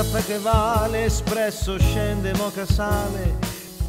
caffè che vale, espresso scende, moca sale.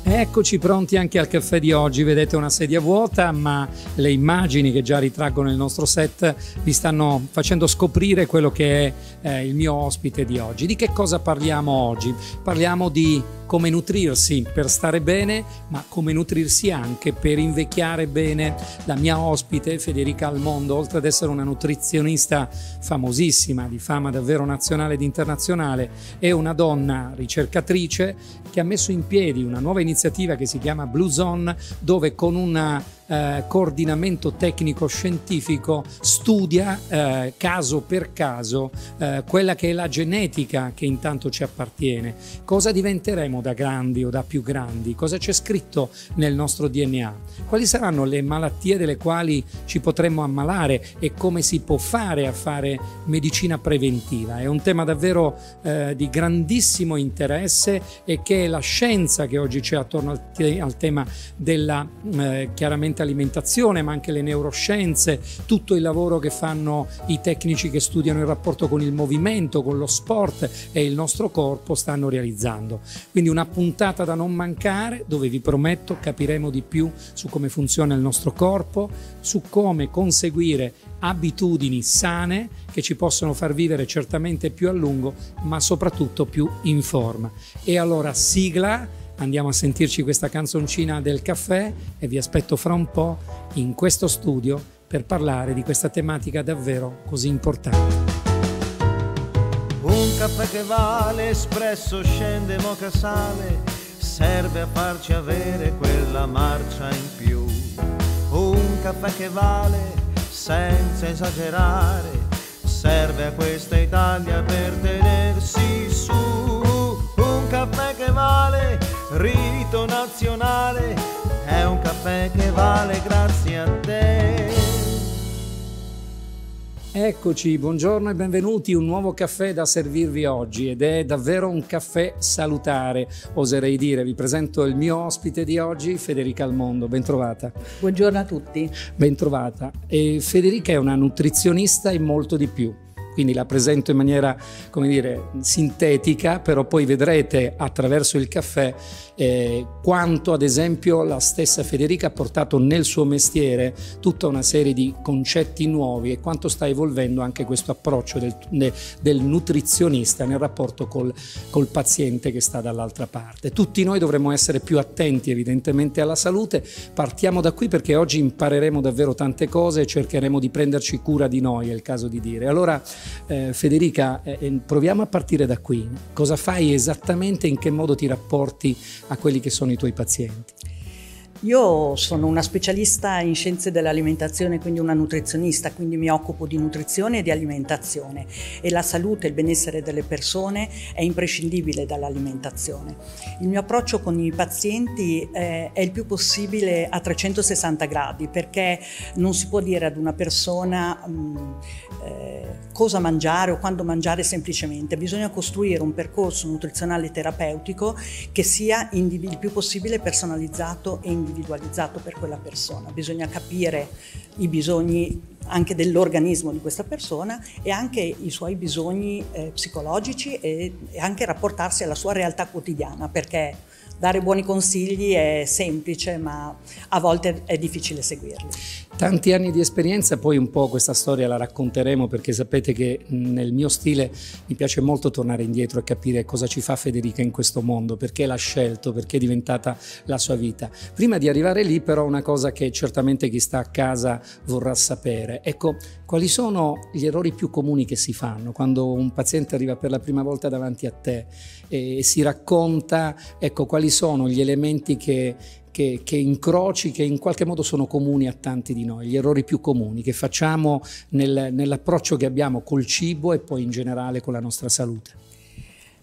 Eccoci pronti anche al caffè di oggi, vedete una sedia vuota ma le immagini che già ritraggono il nostro set vi stanno facendo scoprire quello che è eh, il mio ospite di oggi. Di che cosa parliamo oggi? Parliamo di come nutrirsi per stare bene, ma come nutrirsi anche per invecchiare bene. La mia ospite, Federica Almondo, oltre ad essere una nutrizionista famosissima, di fama davvero nazionale ed internazionale, è una donna ricercatrice che ha messo in piedi una nuova iniziativa che si chiama Blue Zone, dove con una eh, coordinamento tecnico-scientifico studia eh, caso per caso eh, quella che è la genetica che intanto ci appartiene. Cosa diventeremo da grandi o da più grandi? Cosa c'è scritto nel nostro DNA? Quali saranno le malattie delle quali ci potremmo ammalare e come si può fare a fare medicina preventiva? È un tema davvero eh, di grandissimo interesse e che è la scienza che oggi c'è attorno al, te al tema della mm, eh, chiaramente sicuramente alimentazione ma anche le neuroscienze, tutto il lavoro che fanno i tecnici che studiano il rapporto con il movimento, con lo sport e il nostro corpo stanno realizzando. Quindi una puntata da non mancare dove vi prometto capiremo di più su come funziona il nostro corpo, su come conseguire abitudini sane che ci possono far vivere certamente più a lungo ma soprattutto più in forma. E allora sigla andiamo a sentirci questa canzoncina del caffè e vi aspetto fra un po' in questo studio per parlare di questa tematica davvero così importante. Un caffè che vale, espresso scende moca sale, serve a farci avere quella marcia in più. Un caffè che vale, senza esagerare, serve a questa Italia per tenersi su. Un caffè che vale, rito nazionale è un caffè che vale grazie a te. Eccoci, buongiorno e benvenuti. Un nuovo caffè da servirvi oggi ed è davvero un caffè salutare, oserei dire. Vi presento il mio ospite di oggi, Federica Almondo. Bentrovata. Buongiorno a tutti. Bentrovata. E Federica è una nutrizionista e molto di più quindi la presento in maniera, come dire, sintetica, però poi vedrete attraverso il caffè eh, quanto ad esempio la stessa Federica ha portato nel suo mestiere tutta una serie di concetti nuovi e quanto sta evolvendo anche questo approccio del, del nutrizionista nel rapporto col, col paziente che sta dall'altra parte. Tutti noi dovremmo essere più attenti evidentemente alla salute, partiamo da qui perché oggi impareremo davvero tante cose e cercheremo di prenderci cura di noi, è il caso di dire. Allora eh, Federica, eh, eh proviamo a partire da qui. Cosa fai esattamente, in che modo ti rapporti a quelli che sono i tuoi pazienti. Io sono una specialista in scienze dell'alimentazione, quindi una nutrizionista, quindi mi occupo di nutrizione e di alimentazione e la salute e il benessere delle persone è imprescindibile dall'alimentazione. Il mio approccio con i pazienti eh, è il più possibile a 360 gradi perché non si può dire ad una persona mm, eh, cosa mangiare o quando mangiare semplicemente, bisogna costruire un percorso nutrizionale terapeutico che sia il più possibile personalizzato e individuale individualizzato per quella persona, bisogna capire i bisogni anche dell'organismo di questa persona e anche i suoi bisogni eh, psicologici e, e anche rapportarsi alla sua realtà quotidiana perché dare buoni consigli è semplice ma a volte è difficile seguirli. Tanti anni di esperienza, poi un po' questa storia la racconteremo perché sapete che nel mio stile mi piace molto tornare indietro e capire cosa ci fa Federica in questo mondo, perché l'ha scelto, perché è diventata la sua vita. Prima di arrivare lì però una cosa che certamente chi sta a casa vorrà sapere, ecco quali sono gli errori più comuni che si fanno quando un paziente arriva per la prima volta davanti a te e si racconta ecco, quali sono gli elementi che che, che, incroci che in qualche modo sono comuni a tanti di noi, gli errori più comuni che facciamo nel, nell'approccio che abbiamo col cibo e poi in generale con la nostra salute.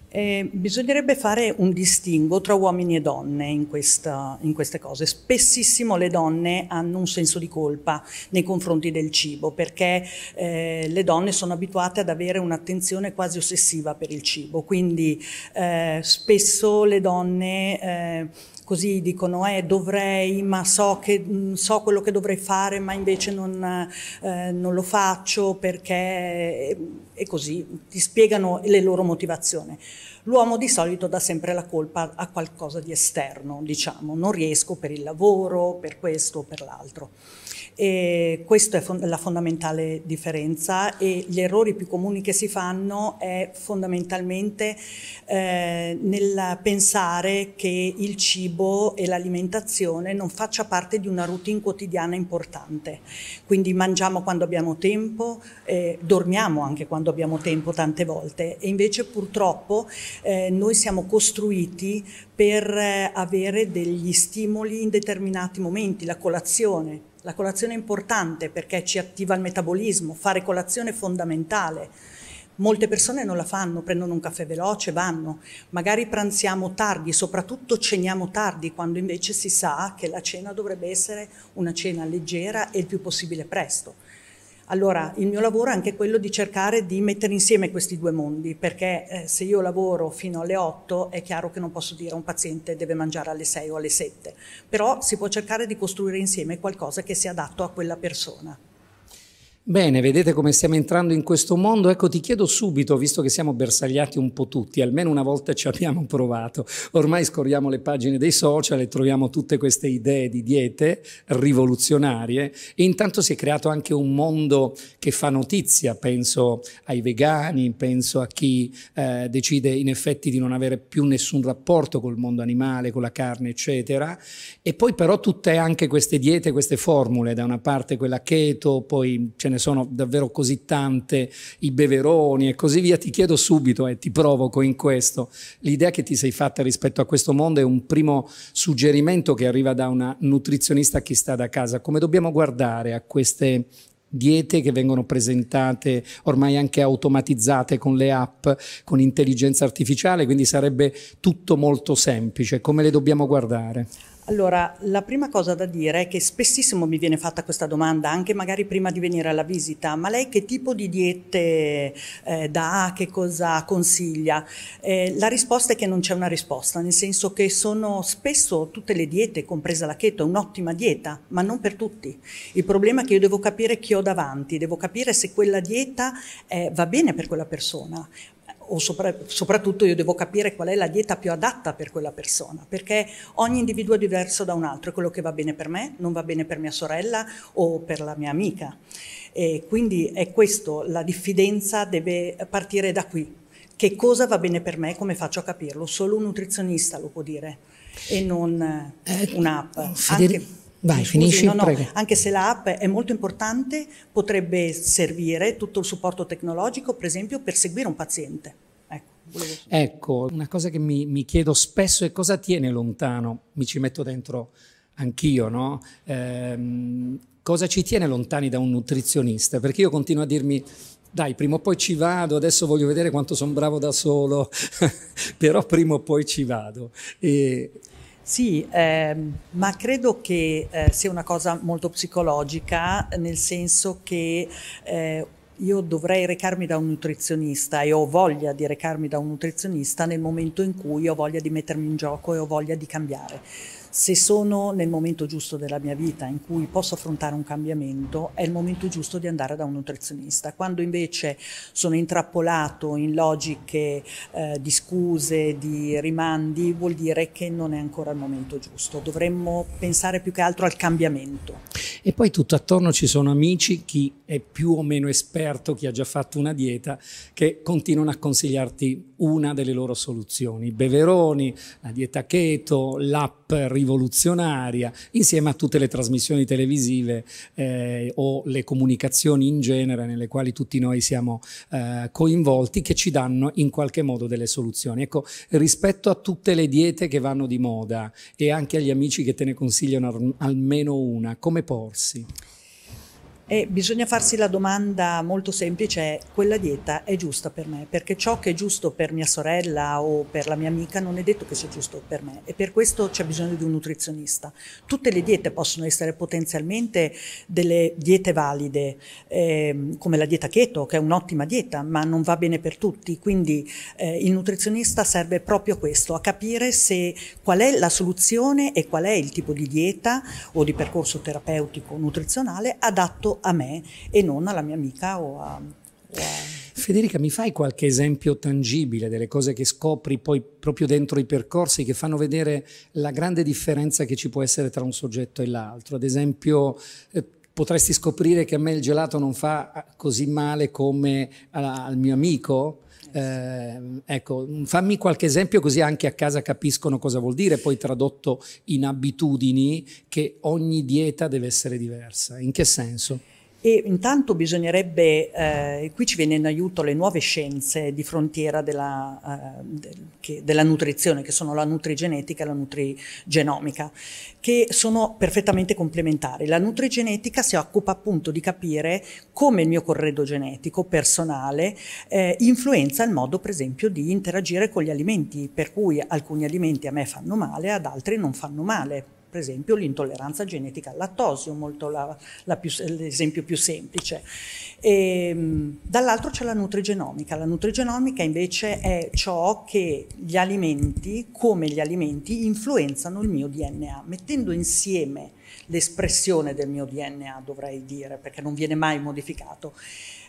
Eh, bisognerebbe fare un distinguo tra uomini e donne in, questa, in, queste cose. Spessissimo le donne hanno un senso di colpa nei confronti del cibo perché eh, le donne sono abituate ad avere un'attenzione quasi ossessiva per il cibo, quindi eh, spesso le donne eh, così dicono eh, dovrei, ma so, che, mm, so quello che dovrei fare, ma invece non, eh, non lo faccio perché e così ti spiegano le loro motivazioni. L'uomo di solito dà sempre la colpa a qualcosa di esterno, diciamo, non riesco per il lavoro, per questo o per l'altro. E questa è la fondamentale differenza e gli errori più comuni che si fanno è fondamentalmente eh, nel pensare che il cibo e l'alimentazione non faccia parte di una routine quotidiana importante. Quindi mangiamo quando abbiamo tempo, eh, dormiamo anche quando abbiamo tempo tante volte e invece purtroppo eh, noi siamo costruiti per eh, avere degli stimoli in determinati momenti, la colazione la colazione è importante perché ci attiva il metabolismo, fare colazione è fondamentale. Molte persone non la fanno, prendono un caffè veloce, vanno, magari pranziamo tardi, soprattutto ceniamo tardi, quando invece si sa che la cena dovrebbe essere una cena leggera e il più possibile presto. Allora, il mio lavoro è anche quello di cercare di mettere insieme questi due mondi, perché eh, se io lavoro fino alle 8 è chiaro che non posso dire a un paziente deve mangiare alle 6 o alle 7, però si può cercare di costruire insieme qualcosa che sia adatto a quella persona. Bene, vedete come stiamo entrando in questo mondo? Ecco, ti chiedo subito, visto che siamo bersagliati un po' tutti, almeno una volta ci abbiamo provato, ormai scorriamo le pagine dei social e troviamo tutte queste idee di diete rivoluzionarie e intanto si è creato anche un mondo che fa notizia, penso ai vegani, penso a chi eh, decide in effetti di non avere più nessun rapporto col mondo animale, con la carne, eccetera, e poi però tutte anche queste diete, queste formule, da una parte quella keto, poi ce ne ne sono davvero così tante, i beveroni e così via, ti chiedo subito e eh, ti provoco in questo, l'idea che ti sei fatta rispetto a questo mondo è un primo suggerimento che arriva da una nutrizionista che sta da casa, come dobbiamo guardare a queste diete che vengono presentate ormai anche automatizzate con le app, con intelligenza artificiale, quindi sarebbe tutto molto semplice, come le dobbiamo guardare? Allora, la prima cosa da dire è che spessissimo mi viene fatta questa domanda, anche magari prima di venire alla visita, ma lei che tipo di diete eh, dà, che cosa consiglia? Eh, la risposta è che non c'è una risposta, nel senso che sono spesso tutte le diete, compresa la cheto, un'ottima dieta, ma non per tutti. Il problema è che io devo capire chi ho davanti, devo capire se quella dieta eh, va bene per quella persona, o sopra, soprattutto io devo capire qual è la dieta più adatta per quella persona, perché ogni individuo è diverso da un altro, è quello che va bene per me non va bene per mia sorella o per la mia amica. E quindi è questo, la diffidenza deve partire da qui. Che cosa va bene per me, come faccio a capirlo? Solo un nutrizionista lo può dire e non eh, eh un'app. Federico, Anche... Vai, Scusi, finisci, no, no, anche se l'app è molto importante, potrebbe servire tutto il supporto tecnologico, per esempio, per seguire un paziente. Ecco, ecco una cosa che mi, mi, chiedo spesso è cosa tiene lontano, mi ci metto dentro anch'io, no? Ehm, cosa ci tiene lontani da un nutrizionista? Perché io continuo a dirmi dai, prima o poi ci vado, adesso voglio vedere quanto sono bravo da solo, però prima o poi ci vado. E sì, ehm, ma credo che eh, sia una cosa molto psicologica, nel senso che eh, io dovrei recarmi da un nutrizionista e ho voglia di recarmi da un nutrizionista nel momento in cui ho voglia di mettermi in gioco e ho voglia di cambiare se sono nel momento giusto della mia vita in cui posso affrontare un cambiamento, è il momento giusto di andare da un nutrizionista. Quando invece sono intrappolato in logiche eh, di scuse, di rimandi, vuol dire che non è ancora il momento giusto. Dovremmo pensare più che altro al cambiamento. E poi tutto attorno ci sono amici, chi è più o meno esperto, chi ha già fatto una dieta, che continuano a consigliarti una delle loro soluzioni. Beveroni, la dieta keto, l'app rivoluzionaria, insieme a tutte le trasmissioni televisive eh, o le comunicazioni in genere nelle quali tutti noi siamo eh, coinvolti che ci danno in qualche modo delle soluzioni. Ecco, rispetto a tutte le diete che vanno di moda e anche agli amici che te ne consigliano almeno una, come porsi? E bisogna farsi la domanda molto semplice, quella dieta è giusta per me? Perché ciò che è giusto per mia sorella o per la mia amica non è detto che sia giusto per me e per questo c'è bisogno di un nutrizionista. Tutte le diete possono essere potenzialmente delle diete valide, ehm, come la dieta keto, che è un'ottima dieta, ma non va bene per tutti, quindi eh, il nutrizionista serve proprio a questo, a capire se qual è la soluzione e qual è il tipo di dieta o di percorso terapeutico nutrizionale adatto a me e non alla mia amica o a... O a... Federica, mi fai qualche esempio tangibile delle cose che scopri poi proprio dentro i percorsi che fanno vedere la grande differenza che ci può essere tra un soggetto e l'altro? Ad esempio, eh, potresti scoprire che a me il gelato non fa ah, così male come al mio amico? Eh, ecco, fammi qualche esempio così anche a casa capiscono cosa vuol dire, poi tradotto in abitudini che ogni dieta deve essere diversa. In che senso? E intanto bisognerebbe, eh, qui ci viene in aiuto le nuove scienze di frontiera della, eh, de, che, della nutrizione, che sono la nutrigenetica e la nutrigenomica, che sono perfettamente complementari. La nutrigenetica si occupa appunto di capire come il mio corredo genetico personale eh, influenza il modo, per esempio, di interagire con gli alimenti, per cui alcuni alimenti a me fanno male, ad altri non fanno male per esempio l'intolleranza genetica al lattosio, la, la più, l'esempio più semplice. E, ehm, dall'altro c'è la nutrigenomica. La nutrigenomica invece è ciò che gli alimenti, come gli alimenti, influenzano il mio DNA, mettendo insieme l'espressione del mio DNA, dovrei dire, perché non viene mai modificato.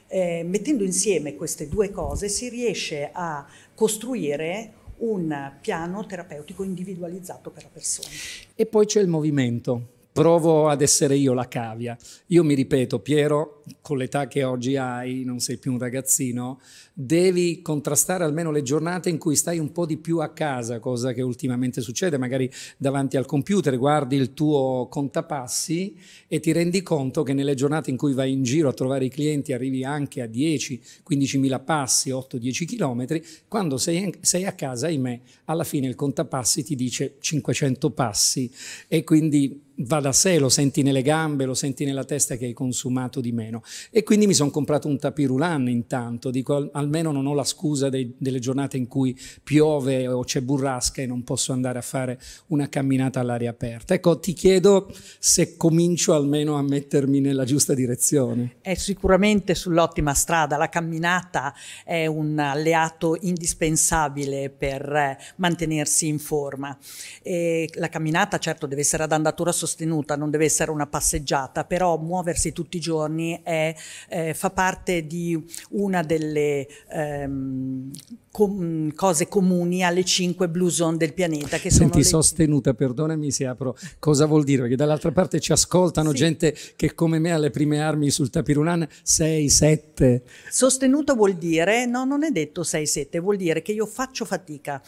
Eh, mettendo insieme queste due cose si riesce a costruire un piano terapeutico individualizzato per la persona. E poi c'è il movimento, provo ad essere io la cavia. Io mi ripeto, Piero, con l'età che oggi hai, non sei più un ragazzino, devi contrastare almeno le giornate in cui stai un po' di più a casa, cosa che ultimamente succede, magari davanti al computer guardi il tuo contapassi e ti rendi conto che nelle giornate in cui vai in giro a trovare i clienti arrivi anche a 10-15 mila passi, 8-10 chilometri, quando sei, sei a casa, ahimè, alla fine il contapassi ti dice 500 passi e quindi va da sé, lo senti nelle gambe, lo senti nella testa che hai consumato di meno. E quindi mi sono comprato un tapirulan intanto, dico almeno non ho la scusa dei, delle giornate in cui piove o c'è burrasca e non posso andare a fare una camminata all'aria aperta. Ecco, ti chiedo se comincio almeno a mettermi nella giusta direzione. È sicuramente sull'ottima strada, la camminata è un alleato indispensabile per eh, mantenersi in forma. E la camminata certo deve essere ad andatura sostenibile, sostenuta, non deve essere una passeggiata, però muoversi tutti i giorni è, eh, fa parte di una delle... Ehm, com cose comuni alle cinque blue zone del pianeta. Che Senti, sono sostenuta, perdonami se apro, cosa vuol dire? Perché dall'altra parte ci ascoltano sì. gente che come me ha le prime armi sul Tapirunan, 6, 7. Sostenuta vuol dire, no non è detto 6, 7, vuol dire che io faccio fatica,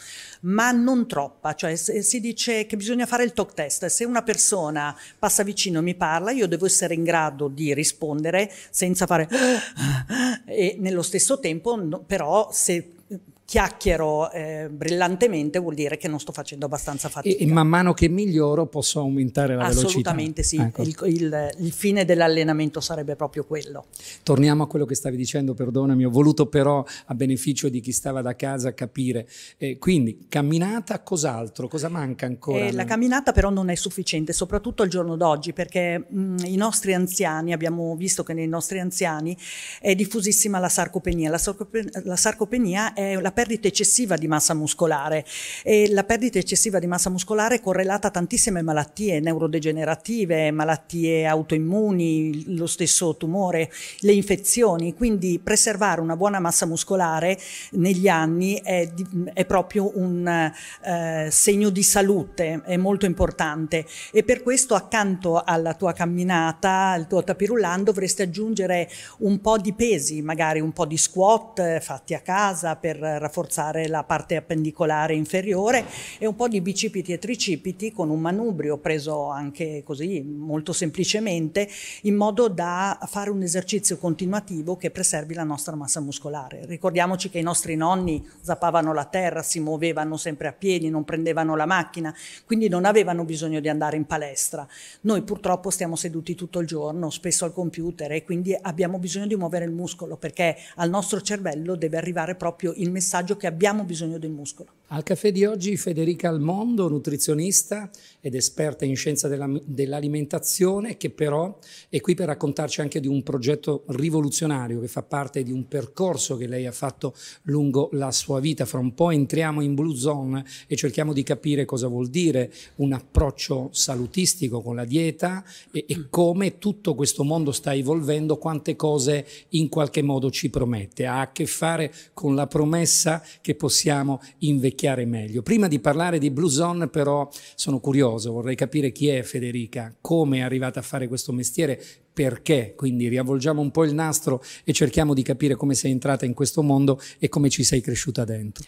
ma non troppa, cioè si dice che bisogna fare il talk test, se una persona passa vicino e mi parla, io devo essere in grado di rispondere senza fare e nello stesso tempo no, però se chiacchiero eh, brillantemente vuol dire che non sto facendo abbastanza fatica. E, e man mano che miglioro posso aumentare la Assolutamente velocità? Assolutamente sì, ecco. il, il, il, fine dell'allenamento sarebbe proprio quello. Torniamo a quello che stavi dicendo, perdonami, ho voluto però a beneficio di chi stava da casa capire. Eh, quindi camminata, cos'altro? Cosa manca ancora? Eh, la camminata però non è sufficiente, soprattutto al giorno d'oggi, perché mh, mm, i nostri anziani, abbiamo visto che nei nostri anziani è diffusissima la sarcopenia. La, sarcopen- la sarcopenia è la perdita eccessiva di massa muscolare e la perdita eccessiva di massa muscolare è correlata a tantissime malattie neurodegenerative, malattie autoimmuni, lo stesso tumore, le infezioni, quindi preservare una buona massa muscolare negli anni è, è proprio un eh, segno di salute, è molto importante e per questo accanto alla tua camminata, al tuo tapirulan dovresti aggiungere un po' di pesi, magari un po' di squat eh, fatti a casa per rafforzare rafforzare la parte appendicolare inferiore e un po' di bicipiti e tricipiti con un manubrio preso anche così molto semplicemente in modo da fare un esercizio continuativo che preservi la nostra massa muscolare. Ricordiamoci che i nostri nonni zappavano la terra, si muovevano sempre a piedi, non prendevano la macchina, quindi non avevano bisogno di andare in palestra. Noi purtroppo stiamo seduti tutto il giorno, spesso al computer e quindi abbiamo bisogno di muovere il muscolo perché al nostro cervello deve arrivare proprio il messaggio messaggio che abbiamo bisogno del muscolo. Al caffè di oggi Federica Almondo, nutrizionista ed esperta in scienza dell'alimentazione, che però è qui per raccontarci anche di un progetto rivoluzionario che fa parte di un percorso che lei ha fatto lungo la sua vita. Fra un po' entriamo in Blue Zone e cerchiamo di capire cosa vuol dire un approccio salutistico con la dieta e, e come tutto questo mondo sta evolvendo, quante cose in qualche modo ci promette. Ha a che fare con la promessa sa che possiamo invecchiare meglio. Prima di parlare di Blue Zone però sono curioso, vorrei capire chi è Federica, come è arrivata a fare questo mestiere, perché, quindi riavvolgiamo un po' il nastro e cerchiamo di capire come sei entrata in questo mondo e come ci sei cresciuta dentro.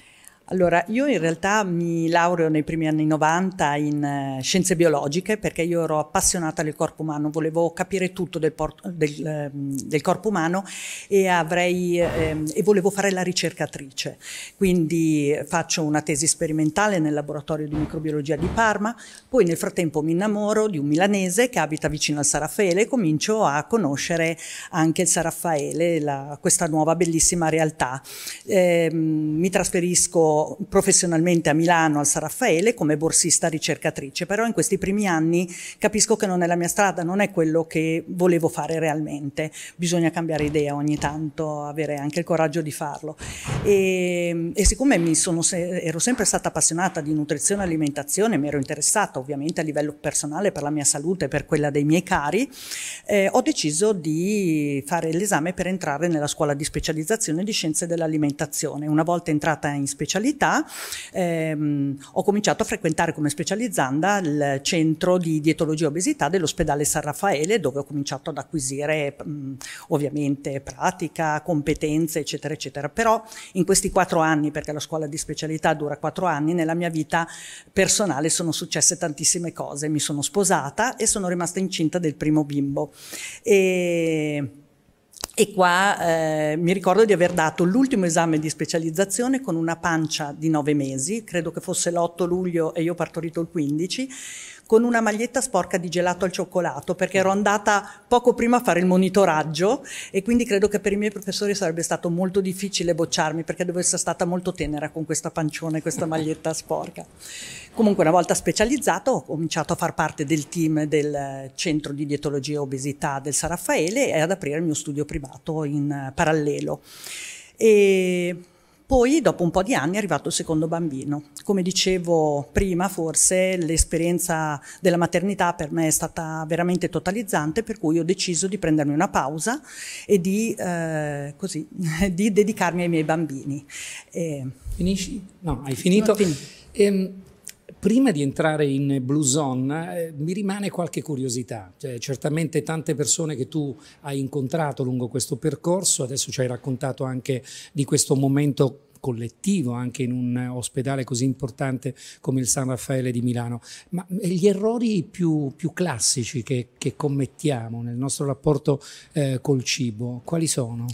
Allora, io in realtà mi laureo nei primi anni 90 in eh, scienze biologiche perché io ero appassionata del corpo umano, volevo capire tutto del, del, ehm, del corpo umano e, avrei, ehm, e, volevo fare la ricercatrice. Quindi eh, faccio una tesi sperimentale nel laboratorio di microbiologia di Parma, poi nel frattempo mi innamoro di un milanese che abita vicino al San e comincio a conoscere anche il San la, questa nuova bellissima realtà. Eh, mi trasferisco professionalmente a Milano al San Raffaele come borsista ricercatrice, però in questi primi anni capisco che non è la mia strada, non è quello che volevo fare realmente, bisogna cambiare idea ogni tanto, avere anche il coraggio di farlo. E, e siccome se ero sempre stata appassionata di nutrizione e alimentazione, mi ero interessata ovviamente a livello personale per la mia salute e per quella dei miei cari, eh, ho deciso di fare l'esame per entrare nella scuola di specializzazione di scienze dell'alimentazione. Una volta entrata in specializzazione, disabilità, ehm, ho cominciato a frequentare come specializzanda il centro di dietologia e obesità dell'ospedale San Raffaele, dove ho cominciato ad acquisire mh, ovviamente pratica, competenze, eccetera, eccetera. Però in questi quattro anni, perché la scuola di specialità dura quattro anni, nella mia vita personale sono successe tantissime cose. Mi sono sposata e sono rimasta incinta del primo bimbo. E e qua eh, mi ricordo di aver dato l'ultimo esame di specializzazione con una pancia di nove mesi, credo che fosse l'8 luglio e io ho partorito il 15 con una maglietta sporca di gelato al cioccolato perché ero andata poco prima a fare il monitoraggio e quindi credo che per i miei professori sarebbe stato molto difficile bocciarmi perché devo essere stata molto tenera con questa pancione, questa maglietta sporca. Comunque una volta specializzato ho cominciato a far parte del team del centro di dietologia e obesità del San Raffaele e ad aprire il mio studio privato in eh, parallelo. E poi, dopo un po' di anni, è arrivato il secondo bambino. Come dicevo prima, forse l'esperienza della maternità per me è stata veramente totalizzante, per cui ho deciso di prendermi una pausa e di, eh, così, di dedicarmi ai miei bambini. E... Eh, Finisci? No, hai finito? No, fin- ehm, Prima di entrare in Blue Zone eh, mi rimane qualche curiosità, cioè, certamente tante persone che tu hai incontrato lungo questo percorso, adesso ci hai raccontato anche di questo momento collettivo anche in un ospedale così importante come il San Raffaele di Milano. Ma mm, gli errori più, più classici che, che, commettiamo nel nostro rapporto eh, col cibo, quali sono?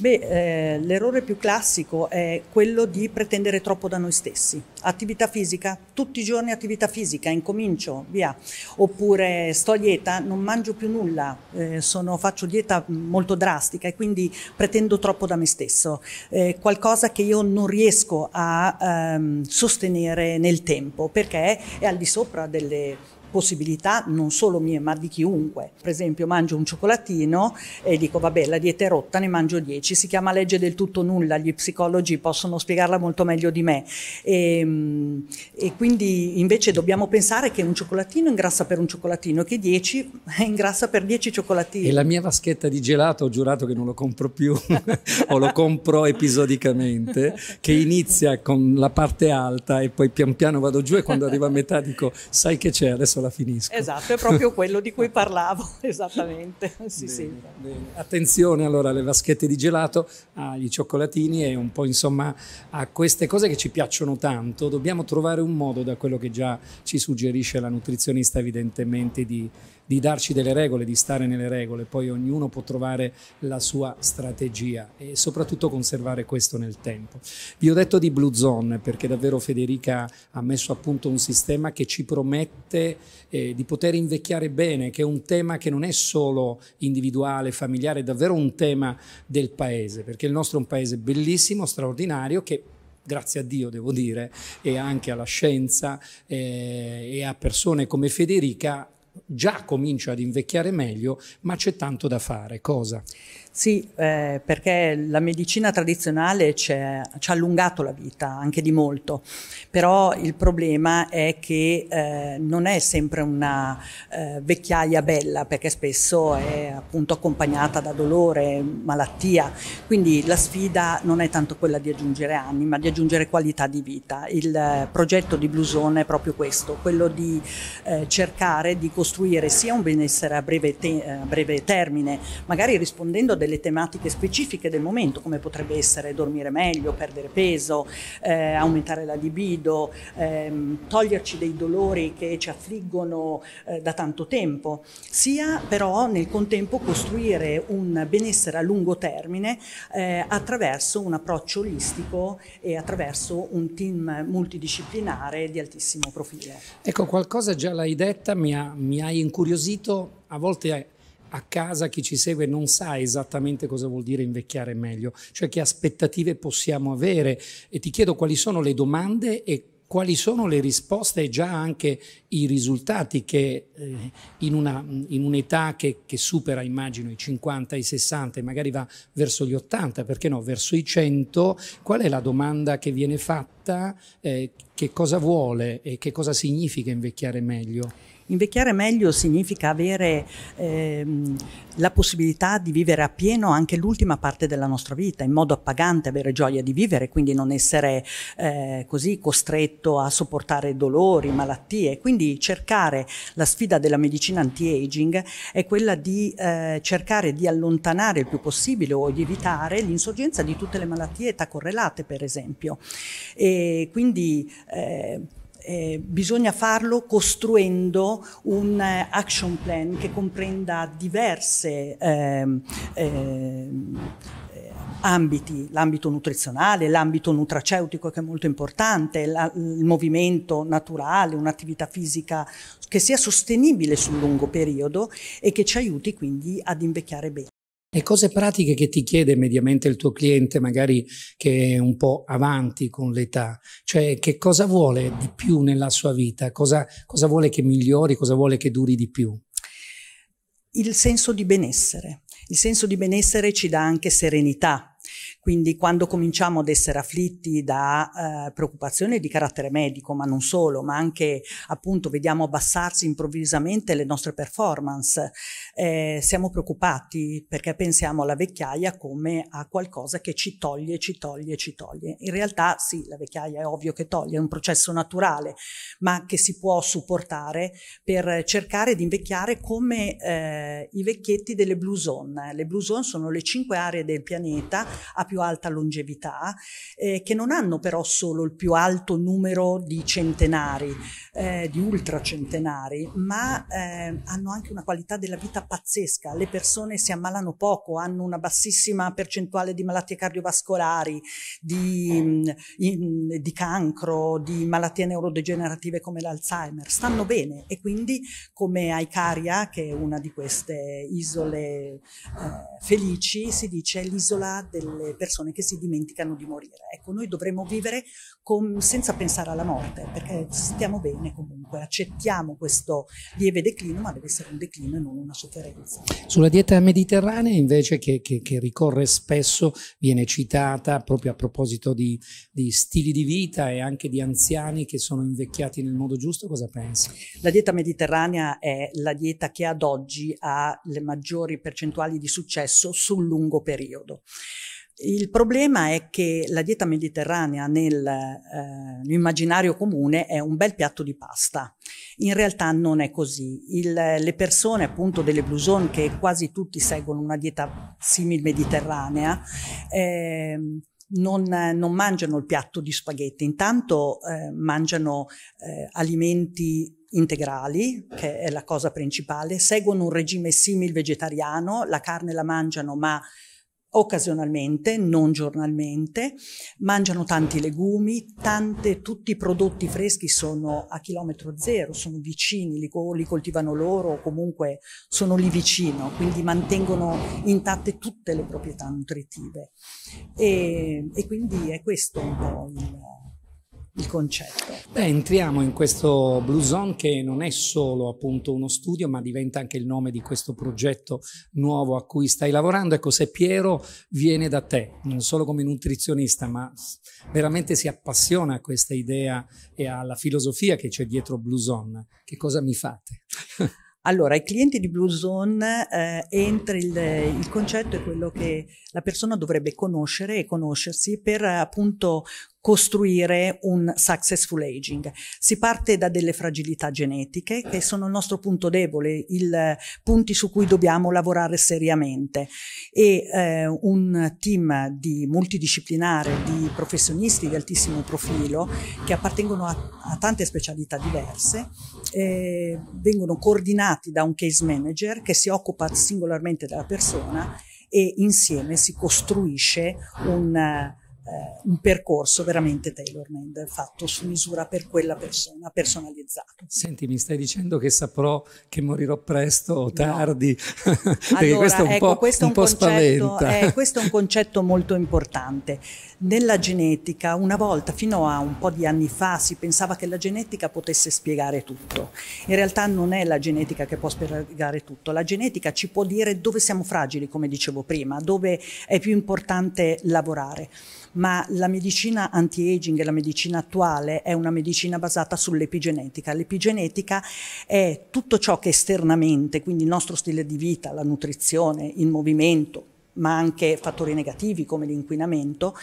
Beh, eh, l'errore più classico è quello di pretendere troppo da noi stessi. Attività fisica, tutti i giorni attività fisica, incomincio, via. Oppure sto a dieta, non mangio più nulla, eh, sono, faccio dieta molto drastica e quindi pretendo troppo da me stesso. Eh, qualcosa che io non riesco a ehm, sostenere nel tempo perché è al di sopra delle possibilità non solo mie ma di chiunque. Per esempio mangio un cioccolatino e dico vabbè la dieta è rotta, ne mangio 10, si chiama legge del tutto nulla, gli psicologi possono spiegarla molto meglio di me e, ehm, e quindi invece dobbiamo pensare che un cioccolatino ingrassa per un cioccolatino e che 10 ingrassa per 10 cioccolatini. E la mia vaschetta di gelato ho giurato che non lo compro più o lo compro episodicamente che inizia con la parte alta e poi pian piano vado giù e quando arrivo a metà dico sai che c'è adesso adesso la finisco. Esatto, è proprio quello di cui parlavo, esattamente. Sì, bene, sì. Bene. Attenzione allora alle vaschette di gelato, agli cioccolatini e un po' insomma a queste cose che ci piacciono tanto, dobbiamo trovare un modo da quello che già ci suggerisce la nutrizionista evidentemente di di darci delle regole, di stare nelle regole, poi ognuno può trovare la sua strategia e soprattutto conservare questo nel tempo. Vi ho detto di Blue Zone perché davvero Federica ha messo a punto un sistema che ci promette eh, di poter invecchiare bene, che è un tema che non è solo individuale, familiare, è davvero un tema del paese, perché il nostro è un paese bellissimo, straordinario, che grazie a Dio devo dire, e anche alla scienza eh, e a persone come Federica già comincia ad invecchiare meglio, ma c'è tanto da fare. Cosa? Sì, eh, perché la medicina tradizionale ci ha allungato la vita anche di molto, però il problema è che eh, non è sempre una eh, vecchiaia bella, perché spesso è appunto accompagnata da dolore, malattia, quindi la sfida non è tanto quella di aggiungere anni, ma di aggiungere qualità di vita. Il progetto di Blusone è proprio questo, quello di eh, cercare di costruire sia un benessere a breve, te- a breve termine, magari rispondendo a delle tematiche specifiche del momento, come potrebbe essere dormire meglio, perdere peso, eh, aumentare la libido, ehm, toglierci dei dolori che ci affliggono eh, da tanto tempo, sia però nel contempo costruire un benessere a lungo termine eh, attraverso un approccio olistico e attraverso un team multidisciplinare di altissimo profilo. Ecco, qualcosa già l'hai detta, mi, ha, mi hai incuriosito, a volte... È a casa chi ci segue non sa esattamente cosa vuol dire invecchiare meglio, cioè che aspettative possiamo avere e ti chiedo quali sono le domande e quali sono le risposte e già anche i risultati che eh, in, un'età che, che, supera immagino i 50, i 60 e magari va verso gli 80, perché no, verso i 100, qual è la domanda che viene fatta, eh, che cosa vuole e che cosa significa invecchiare meglio? Invecchiare meglio significa avere ehm, la possibilità di vivere appieno anche l'ultima parte della nostra vita, in modo appagante, avere gioia di vivere, quindi non essere eh, così costretto a sopportare dolori, malattie. Quindi cercare la sfida della medicina anti-aging è quella di eh, cercare di allontanare il più possibile o di evitare l'insorgenza di tutte le malattie età correlate, per esempio. E quindi eh, eh, bisogna farlo costruendo un eh, action plan che comprenda diverse ehm, ehm, eh, ambiti, l'ambito nutrizionale, l'ambito nutraceutico che è molto importante, la, il movimento naturale, un'attività fisica che sia sostenibile sul lungo periodo e che ci aiuti quindi ad invecchiare bene. Le cose pratiche che ti chiede mediamente il tuo cliente, magari che è un po' avanti con l'età, cioè che cosa vuole di più nella sua vita, cosa, cosa vuole che migliori, cosa vuole che duri di più? Il senso di benessere. Il senso di benessere ci dà anche serenità, quindi quando cominciamo ad essere afflitti da eh, preoccupazioni di carattere medico, ma non solo, ma anche appunto vediamo abbassarsi improvvisamente le nostre performance, eh, siamo preoccupati perché pensiamo alla vecchiaia come a qualcosa che ci toglie, ci toglie, ci toglie. In realtà sì, la vecchiaia è ovvio che toglie, è un processo naturale, ma che si può supportare per cercare di invecchiare come eh, i vecchietti delle blue zone. Le blue zone sono le cinque aree del pianeta più alta longevità, eh, che non hanno però solo il più alto numero di centenari, eh, di ultracentenari, ma eh, hanno anche una qualità della vita pazzesca. Le persone si ammalano poco, hanno una bassissima percentuale di malattie cardiovascolari, di, mm, in, di cancro, di malattie neurodegenerative come l'Alzheimer. Stanno bene e quindi come Aicaria, che è una di queste isole eh, felici, si dice l'isola delle persone che si dimenticano di morire. Ecco, noi dovremmo vivere con, senza pensare alla morte, perché stiamo bene comunque, accettiamo questo lieve declino, ma deve essere un declino e non una sofferenza. Sulla dieta mediterranea invece che, che, che ricorre spesso, viene citata proprio a proposito di, di stili di vita e anche di anziani che sono invecchiati nel modo giusto, cosa pensi? La dieta mediterranea è la dieta che ad oggi ha le maggiori percentuali di successo sul lungo periodo. Il problema è che la dieta mediterranea eh, nell'immaginario eh, comune è un bel piatto di pasta. In realtà non è così. Il, le persone appunto delle bluson che quasi tutti seguono una dieta simil mediterranea eh, non, non, mangiano il piatto di spaghetti, intanto eh, mangiano eh, alimenti integrali, che è la cosa principale, seguono un regime simil vegetariano, la carne la mangiano ma occasionalmente, non giornalmente, mangiano tanti legumi, tante, tutti i prodotti freschi sono a chilometro zero, sono vicini, li, li coltivano loro o comunque sono lì vicino, quindi mantengono intatte tutte le proprietà nutritive. E, e quindi è questo un po' il il concetto? Beh, entriamo in questo Blue Zone che non è solo appunto uno studio, ma diventa anche il nome di questo progetto nuovo a cui stai lavorando. Ecco, se Piero viene da te, non solo come nutrizionista, ma veramente si appassiona a questa idea e alla filosofia che c'è dietro Blue Zone, che cosa mi fate? Allora, ai clienti di Blue Zone eh, entra il, il, concetto è quello che la persona dovrebbe conoscere e conoscersi per appunto costruire un successful aging. Si parte da delle fragilità genetiche che sono il nostro punto debole, i punti su cui dobbiamo lavorare seriamente e eh, un team di multidisciplinare di professionisti di altissimo profilo che appartengono a, a tante specialità diverse eh, vengono coordinati da un case manager che si occupa singolarmente della persona e insieme si costruisce un eh, un percorso veramente tailor-made, fatto su misura per quella persona, personalizzato. Senti, mi stai dicendo che saprò che morirò presto o tardi? No. Allora, questo è un ecco, po', questo un, un po concetto, spaventa. Eh, questo è un concetto molto importante. Nella genetica, una volta, fino a un po' di anni fa, si pensava che la genetica potesse spiegare tutto. In realtà non è la genetica che può spiegare tutto, la genetica ci può dire dove siamo fragili, come dicevo prima, dove è più importante lavorare. Ma la medicina anti-aging e la medicina attuale è una medicina basata sull'epigenetica. L'epigenetica è tutto ciò che esternamente, quindi il nostro stile di vita, la nutrizione, il movimento, ma anche fattori negativi come l'inquinamento,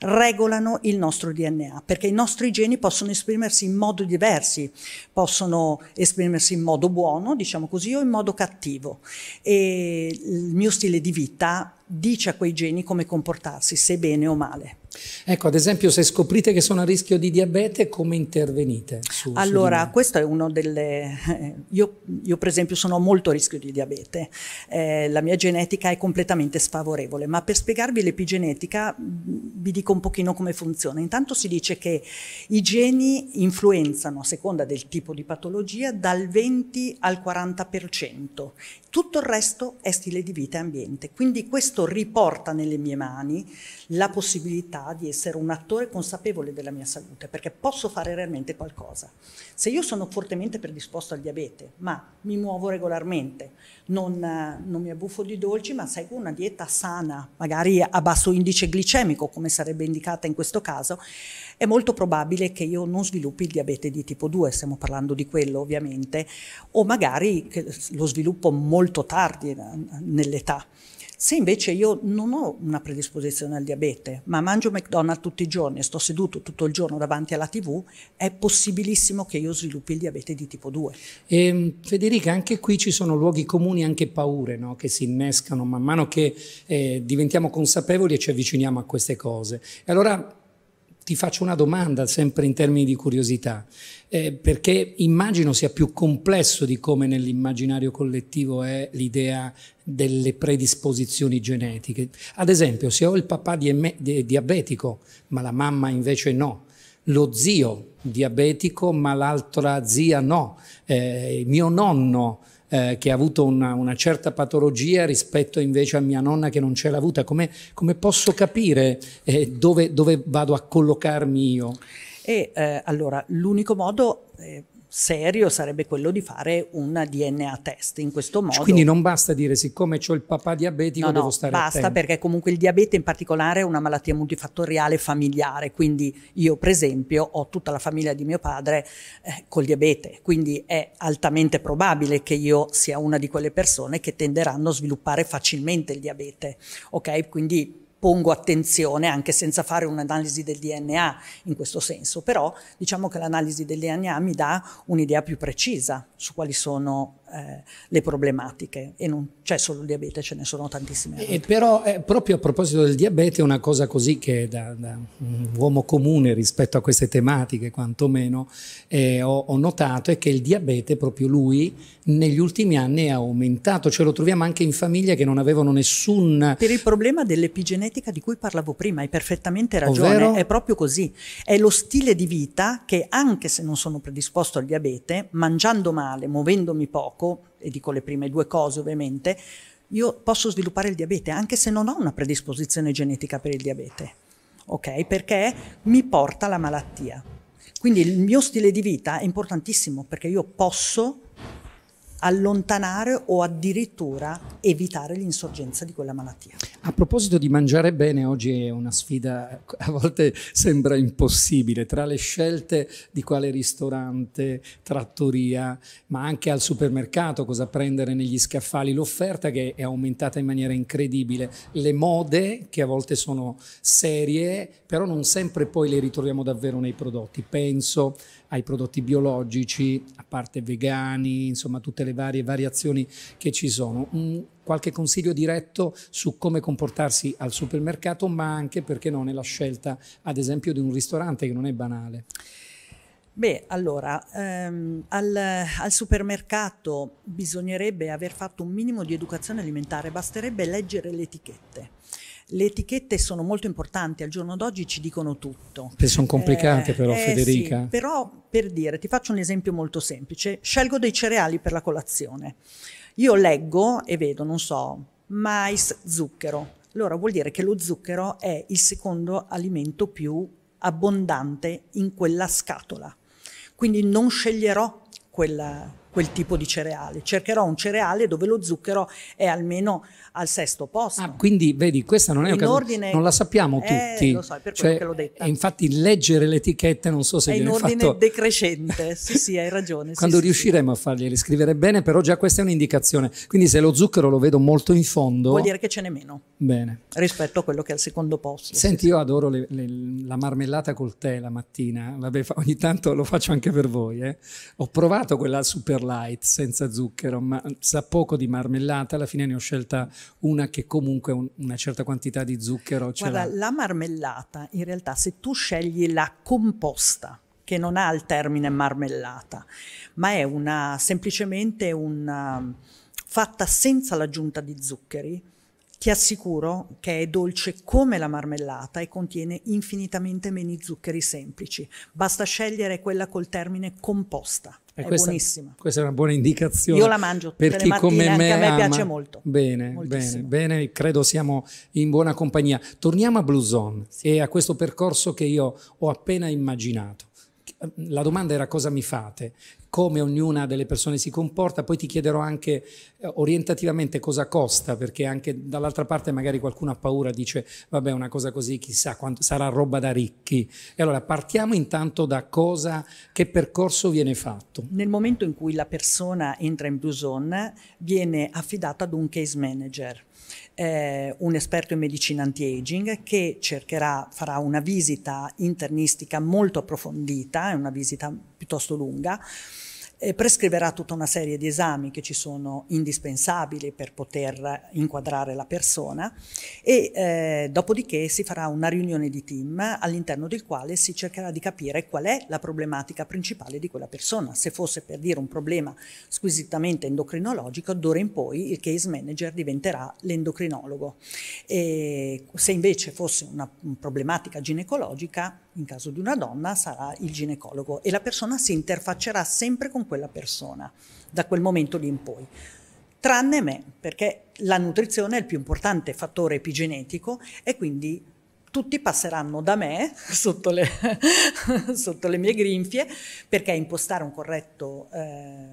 regolano il nostro DNA, perché i nostri geni possono esprimersi in modo diversi, possono esprimersi in modo buono, diciamo così, o in modo cattivo. E il mio stile di vita dice a quei geni come comportarsi, se bene o male. Ecco, ad esempio, se scoprite che sono a rischio di diabete, come intervenite? Su, allora, su questo è uno delle... Eh, io, io, per esempio sono molto a rischio di diabete, eh, la mia genetica è completamente sfavorevole, ma per spiegarvi l'epigenetica mm, vi dico un pochino come funziona. Intanto si dice che i geni influenzano, a seconda del tipo di patologia, dal 20 al 40%. Tutto il resto è stile di vita e ambiente, quindi questo riporta nelle mie mani la possibilità di essere un attore consapevole della mia salute, perché posso fare realmente qualcosa. Se io sono fortemente predisposto al diabete, ma mi muovo regolarmente, non, non mi abbuffo di dolci, ma seguo una dieta sana, magari a basso indice glicemico, come sarebbe indicata in questo caso, è molto probabile che io non sviluppi il diabete di tipo 2, stiamo parlando di quello ovviamente, o magari lo sviluppo molto tardi eh, nell'età. Se invece io non ho una predisposizione al diabete, ma mangio McDonald's tutti i giorni e sto seduto tutto il giorno davanti alla TV, è possibilissimo che io sviluppi il diabete di tipo 2. E, ehm, Federica, anche qui ci sono luoghi comuni, anche paure no? che si innescano man mano che eh, diventiamo consapevoli e ci avviciniamo a queste cose. E allora ti faccio una domanda sempre in termini di curiosità, eh, perché immagino sia più complesso di come nell'immaginario collettivo è l'idea delle predisposizioni genetiche. Ad esempio, se ho il papà di di diabetico, ma la mamma invece no, lo zio diabetico, ma l'altra zia no, eh, mio nonno eh, che ha avuto una, una, certa patologia rispetto invece a mia nonna che non ce l'ha avuta? Come, come posso capire eh, dove, dove, vado a collocarmi io? E, eh, allora, l'unico modo eh, serio sarebbe quello di fare un DNA test in questo modo. Quindi non basta dire siccome ho il papà diabetico no, devo no, stare basta attento. perché comunque il diabete in particolare è una malattia multifattoriale familiare, quindi io per esempio ho tutta la famiglia di mio padre eh, col diabete, quindi è altamente probabile che io sia una di quelle persone che tenderanno a sviluppare facilmente il diabete. Ok? Quindi pongo attenzione anche senza fare un'analisi del DNA in questo senso, però diciamo che l'analisi del DNA mi dà un'idea più precisa su quali sono eh, le problematiche e non c'è solo il diabete, ce ne sono tantissime. Altre. E però eh, proprio a proposito del diabete, una cosa così che da, da un uomo comune rispetto a queste tematiche quantomeno eh, ho, ho, notato è che il diabete proprio lui negli ultimi anni è aumentato, ce lo troviamo anche in famiglie che non avevano nessun... Per il problema dell'epigenetica di cui parlavo prima, hai perfettamente ragione, Ovvero? è proprio così, è lo stile di vita che anche se non sono predisposto al diabete, mangiando male, muovendomi poco, dopo, e dico le prime due cose ovviamente, io posso sviluppare il diabete anche se non ho una predisposizione genetica per il diabete, ok? Perché mi porta la malattia. Quindi il mio stile di vita è importantissimo perché io posso allontanare o addirittura evitare l'insorgenza di quella malattia. A proposito di mangiare bene, oggi è una sfida, ecco, a volte sembra impossibile, tra le scelte di quale ristorante, trattoria, ma anche al supermercato, cosa prendere negli scaffali, l'offerta che è aumentata in maniera incredibile, le mode che a volte sono serie, però non sempre poi le ritroviamo davvero nei prodotti. Penso ai prodotti biologici, a parte vegani, insomma tutte le varie variazioni che ci sono. Mm, qualche consiglio diretto su come comportarsi al supermercato, ma anche perché no nella scelta, ad esempio, di un ristorante che non è banale. Beh, allora, ehm, al, al, supermercato bisognerebbe aver fatto un minimo di educazione alimentare, basterebbe leggere le etichette. Le etichette sono molto importanti, al giorno d'oggi ci dicono tutto. Che sono complicate eh, però, eh, Federica. Sì, però, per dire, ti faccio un esempio molto semplice. Scelgo dei cereali per la colazione. Io leggo e vedo, non so, mais, zucchero. Allora vuol dire che lo zucchero è il secondo alimento più abbondante in quella scatola. Quindi non sceglierò quella, quel tipo di cereale. Cercherò un cereale dove lo zucchero è almeno al sesto posto. Ah, quindi vedi, questa non è in occasione, non la sappiamo eh, tutti. Lo so, è per cioè, quello che l'ho detta. Eh, infatti leggere le etichette non so se è in ordine fatto... decrescente. sì, sì, hai ragione. Quando sì, riusciremo sì. a fargliele scrivere bene, però già questa è un'indicazione. Quindi se lo zucchero lo vedo molto in fondo, vuol dire che ce n'è meno. Bene. Rispetto a quello che è al secondo posto. Senti, io adoro le, le, la marmellata col tè la mattina. Vabbè, ogni tanto lo faccio anche per voi, eh. Ho provato quella super light, senza zucchero, ma sa poco di marmellata, alla fine ne ho scelta una che comunque un, una certa quantità di zucchero Guarda, la marmellata, in realtà se tu scegli la composta, che non ha il termine marmellata, ma è una, semplicemente una, um, fatta senza l'aggiunta di zuccheri, ti assicuro che è dolce come la marmellata e contiene infinitamente meno zuccheri semplici. Basta scegliere quella col termine composta è questa, buonissima. Questa è una buona indicazione. Io la mangio per chi mattine, come me a me ama. piace molto. Bene, bene, bene, credo siamo in buona compagnia. Torniamo a Blue Zone sì. e a questo percorso che io ho appena immaginato. Ehm, la domanda era cosa mi fate, come ognuna delle persone si comporta, poi ti chiederò anche eh, orientativamente cosa costa, perché anche dall'altra parte magari qualcuno ha paura, dice vabbè una cosa così chissà quanto, sarà roba da ricchi. E allora partiamo intanto da cosa, che percorso viene fatto. Nel momento in cui la persona entra in Blue Zone viene affidata ad un case manager eh, un esperto in medicina anti-aging che cercherà, farà una visita internistica molto approfondita, è una visita piuttosto lunga, eh, prescriverà tutta una serie di esami che ci sono indispensabili per poter inquadrare la persona e eh, dopodiché si farà una riunione di team all'interno del quale si cercherà di capire qual è la problematica principale di quella persona. Se fosse per dire un problema squisitamente endocrinologico, d'ora in poi il case manager diventerà l'endocrinologo. E se invece fosse una problematica ginecologica, in caso di una donna sarà il ginecologo e la persona si interfaccerà sempre con quella persona da quel momento lì in poi. Tranne me, perché la nutrizione è il più importante fattore epigenetico e quindi tutti passeranno da me sotto le, sotto le mie grinfie perché impostare un corretto eh,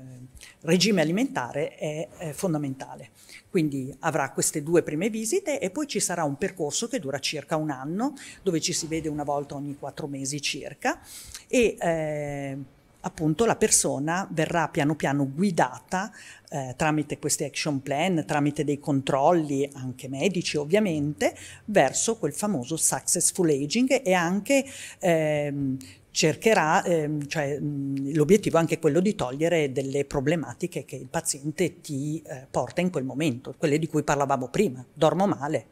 regime alimentare è, è fondamentale. Quindi avrà queste due prime visite e poi ci sarà un percorso che dura circa un anno, dove ci si vede una volta ogni quattro mesi circa e eh, appunto la persona verrà piano piano guidata eh, tramite questi action plan, tramite dei controlli anche medici ovviamente, verso quel famoso successful aging e anche ehm, cercherà, ehm, cioè, l'obiettivo è anche quello di togliere delle problematiche che il paziente ti eh, porta in quel momento, quelle di cui parlavamo prima, dormo male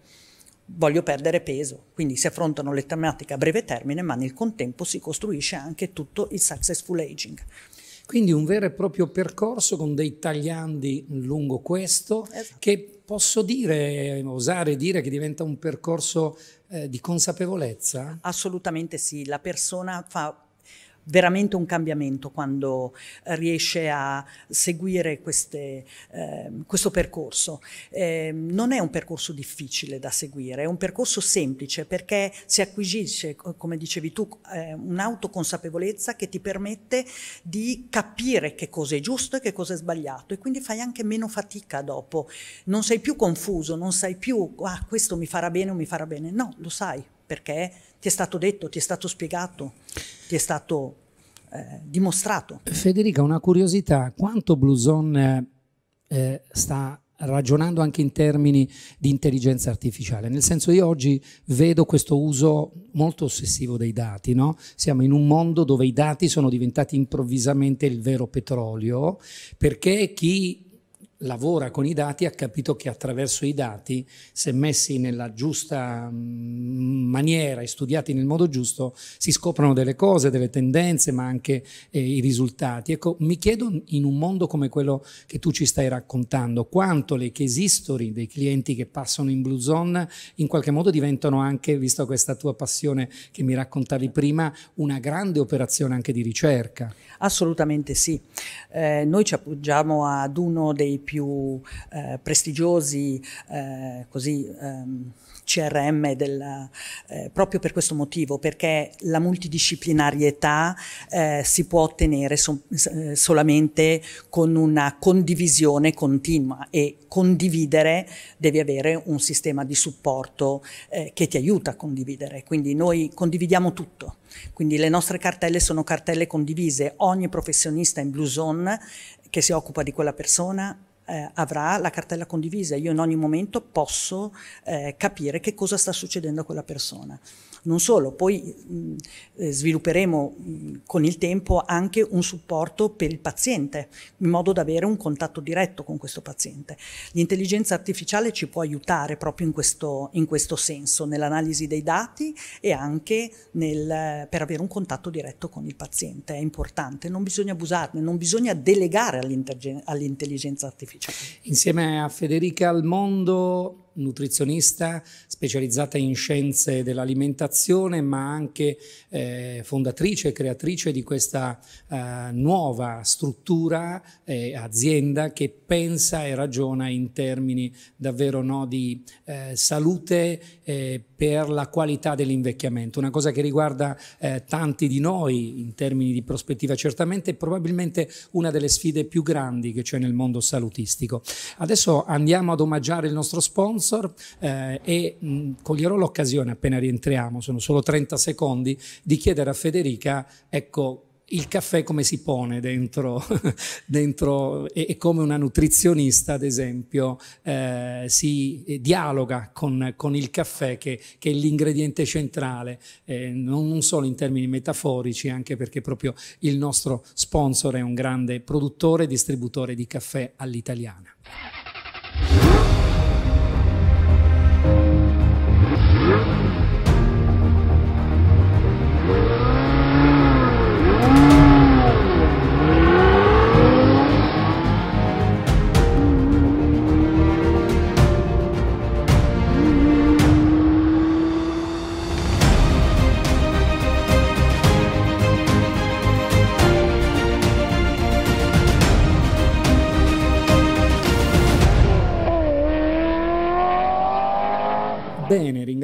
voglio perdere peso. Quindi si affrontano le tematiche a breve termine, ma nel contempo si costruisce anche tutto il successful aging. Quindi un vero e proprio percorso con dei tagliandi lungo questo, esatto. che posso dire, osare dire che diventa un percorso eh, di consapevolezza? Assolutamente sì, la persona fa veramente un cambiamento quando eh, riesce a seguire queste, eh, questo percorso. Eh, non è un percorso difficile da seguire, è un percorso semplice perché si acquisisce, come dicevi tu, eh, un'autoconsapevolezza che ti permette di capire che cosa è giusto e che cosa è sbagliato e quindi fai anche meno fatica dopo. Non sei più confuso, non sai più ah, questo mi farà bene o mi farà bene. No, lo sai perché ti è stato detto, ti è stato spiegato, ti è stato eh, dimostrato. Federica, una curiosità, quanto Bluson eh, sta ragionando anche in termini di intelligenza artificiale. Nel senso io oggi vedo questo uso molto ossessivo dei dati, no? Siamo in un mondo dove i dati sono diventati improvvisamente il vero petrolio perché chi lavora con i dati ha capito che attraverso i dati, se messi nella giusta mm, maniera e studiati nel modo giusto, si scoprono delle cose, delle tendenze, ma anche eh, i risultati. Ecco, mi chiedo in un mondo come quello che tu ci stai raccontando, quanto le case history dei clienti che passano in Blue Zone in qualche modo diventano anche, visto questa tua passione che mi raccontavi prima, una grande operazione anche di ricerca. Assolutamente sì. Eh, noi ci appoggiamo ad uno dei più eh, prestigiosi eh, così, ehm, CRM della, eh, proprio per questo motivo, perché la multidisciplinarietà eh, si può ottenere so eh, solamente con una condivisione continua e condividere devi avere un sistema di supporto che ti aiuta a condividere. Quindi noi condividiamo tutto quindi le nostre cartelle sono cartelle condivise, ogni professionista in Blue Zone che si occupa di quella persona eh, avrà la cartella condivisa, io in ogni momento posso eh, capire che cosa sta succedendo a quella persona. Non solo, poi mh, mm, eh, svilupperemo mh, mm, con il tempo anche un supporto per il paziente, in modo da avere un contatto diretto con questo paziente. L'intelligenza artificiale ci può aiutare proprio in questo, in questo senso, nell'analisi dei dati e anche nel, per avere un contatto diretto con il paziente. È importante, non bisogna abusarne, non bisogna delegare all'intelligenza artificiale difficile. Cioè, insieme a Federica Almondo nutrizionista specializzata in scienze dell'alimentazione, ma anche eh, fondatrice e creatrice di questa eh, nuova struttura, eh, azienda che pensa e ragiona in termini davvero no, di eh, salute eh, per la qualità dell'invecchiamento, una cosa che riguarda eh, tanti di noi in termini di prospettiva certamente, probabilmente una delle sfide più grandi che c'è nel mondo salutistico. Adesso andiamo ad omaggiare il nostro sponsor sponsor eh, e mh, coglierò l'occasione appena rientriamo, sono solo 30 secondi, di chiedere a Federica, ecco, il caffè come si pone dentro, dentro e, come una nutrizionista, ad esempio, eh, si eh, dialoga con, con il caffè che, che, è l'ingrediente centrale, eh, non, non, solo in termini metaforici, anche perché proprio il nostro sponsor è un grande produttore e distributore di caffè all'italiana.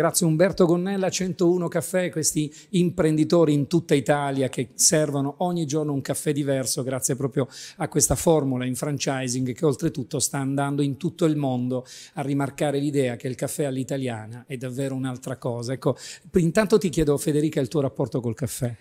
Grazie Umberto Gonnella, 101 Caffè, questi imprenditori in tutta Italia che servono ogni giorno un caffè diverso grazie proprio a questa formula in franchising che oltretutto sta andando in tutto il mondo a rimarcare l'idea che il caffè all'italiana è davvero un'altra cosa. Ecco, intanto ti chiedo Federica il tuo rapporto col caffè.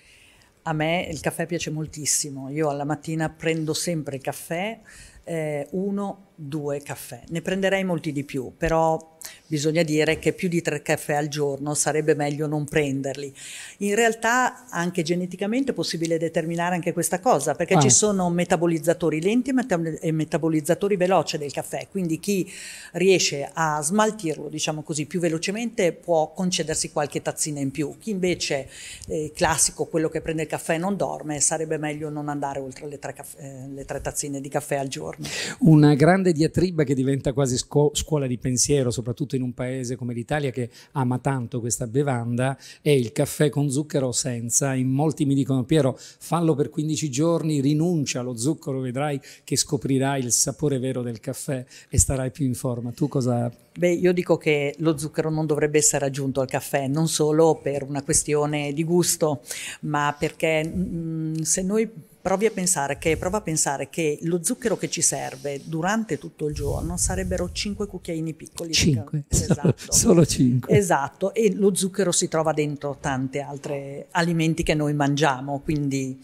A me il caffè piace moltissimo, io alla mattina prendo sempre il caffè, eh, uno due caffè. Ne prenderei molti di più, però bisogna dire che più di tre caffè al giorno sarebbe meglio non prenderli. In realtà anche geneticamente è possibile determinare anche questa cosa, perché ah. ci sono metabolizzatori lenti e metabolizzatori veloci del caffè, quindi chi riesce a smaltirlo, diciamo così, più velocemente può concedersi qualche tazzina in più. Chi invece eh, classico, quello che prende il caffè e non dorme, sarebbe meglio non andare oltre le tre, caffè, eh, le tre tazzine di caffè al giorno. Una grande grande diatriba che diventa quasi scuola di pensiero, soprattutto in un paese come l'Italia che ama tanto questa bevanda, è il caffè con zucchero o senza. In molti mi dicono Piero, fallo per 15 giorni, rinuncia allo zucchero, vedrai che scoprirai il sapore vero del caffè e starai più in forma. Tu cosa... Beh, io dico che lo zucchero non dovrebbe essere aggiunto al caffè, non solo per una questione di gusto, ma perché mh, mm, se noi Provi a pensare che, prova a pensare che lo zucchero che ci serve durante tutto il giorno sarebbero 5 cucchiaini piccoli. 5, esatto. solo 5. Esatto, e lo zucchero si trova dentro tanti altri alimenti che noi mangiamo, quindi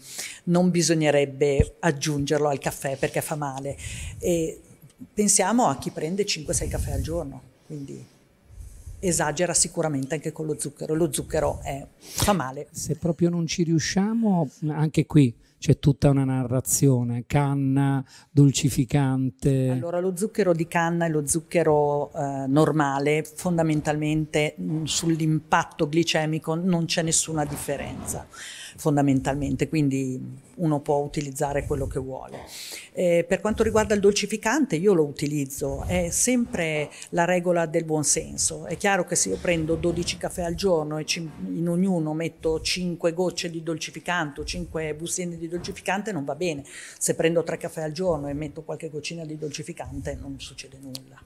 non bisognerebbe aggiungerlo al caffè perché fa male. E pensiamo a chi prende 5-6 caffè al giorno, quindi esagera sicuramente anche con lo zucchero, lo zucchero è, fa male. Se proprio non ci riusciamo, anche qui c'è tutta una narrazione, canna, dolcificante. Allora lo zucchero di canna e lo zucchero eh, normale fondamentalmente mm, sull'impatto glicemico non c'è nessuna differenza fondamentalmente, quindi uno può utilizzare quello che vuole. Eh, per quanto riguarda il dolcificante, io lo utilizzo, è sempre la regola del buon senso. È chiaro che se io prendo 12 caffè al giorno e in ognuno metto 5 gocce di dolcificante o 5 bustine di dolcificante non va bene. Se prendo 3 caffè al giorno e metto qualche goccina di dolcificante non succede nulla.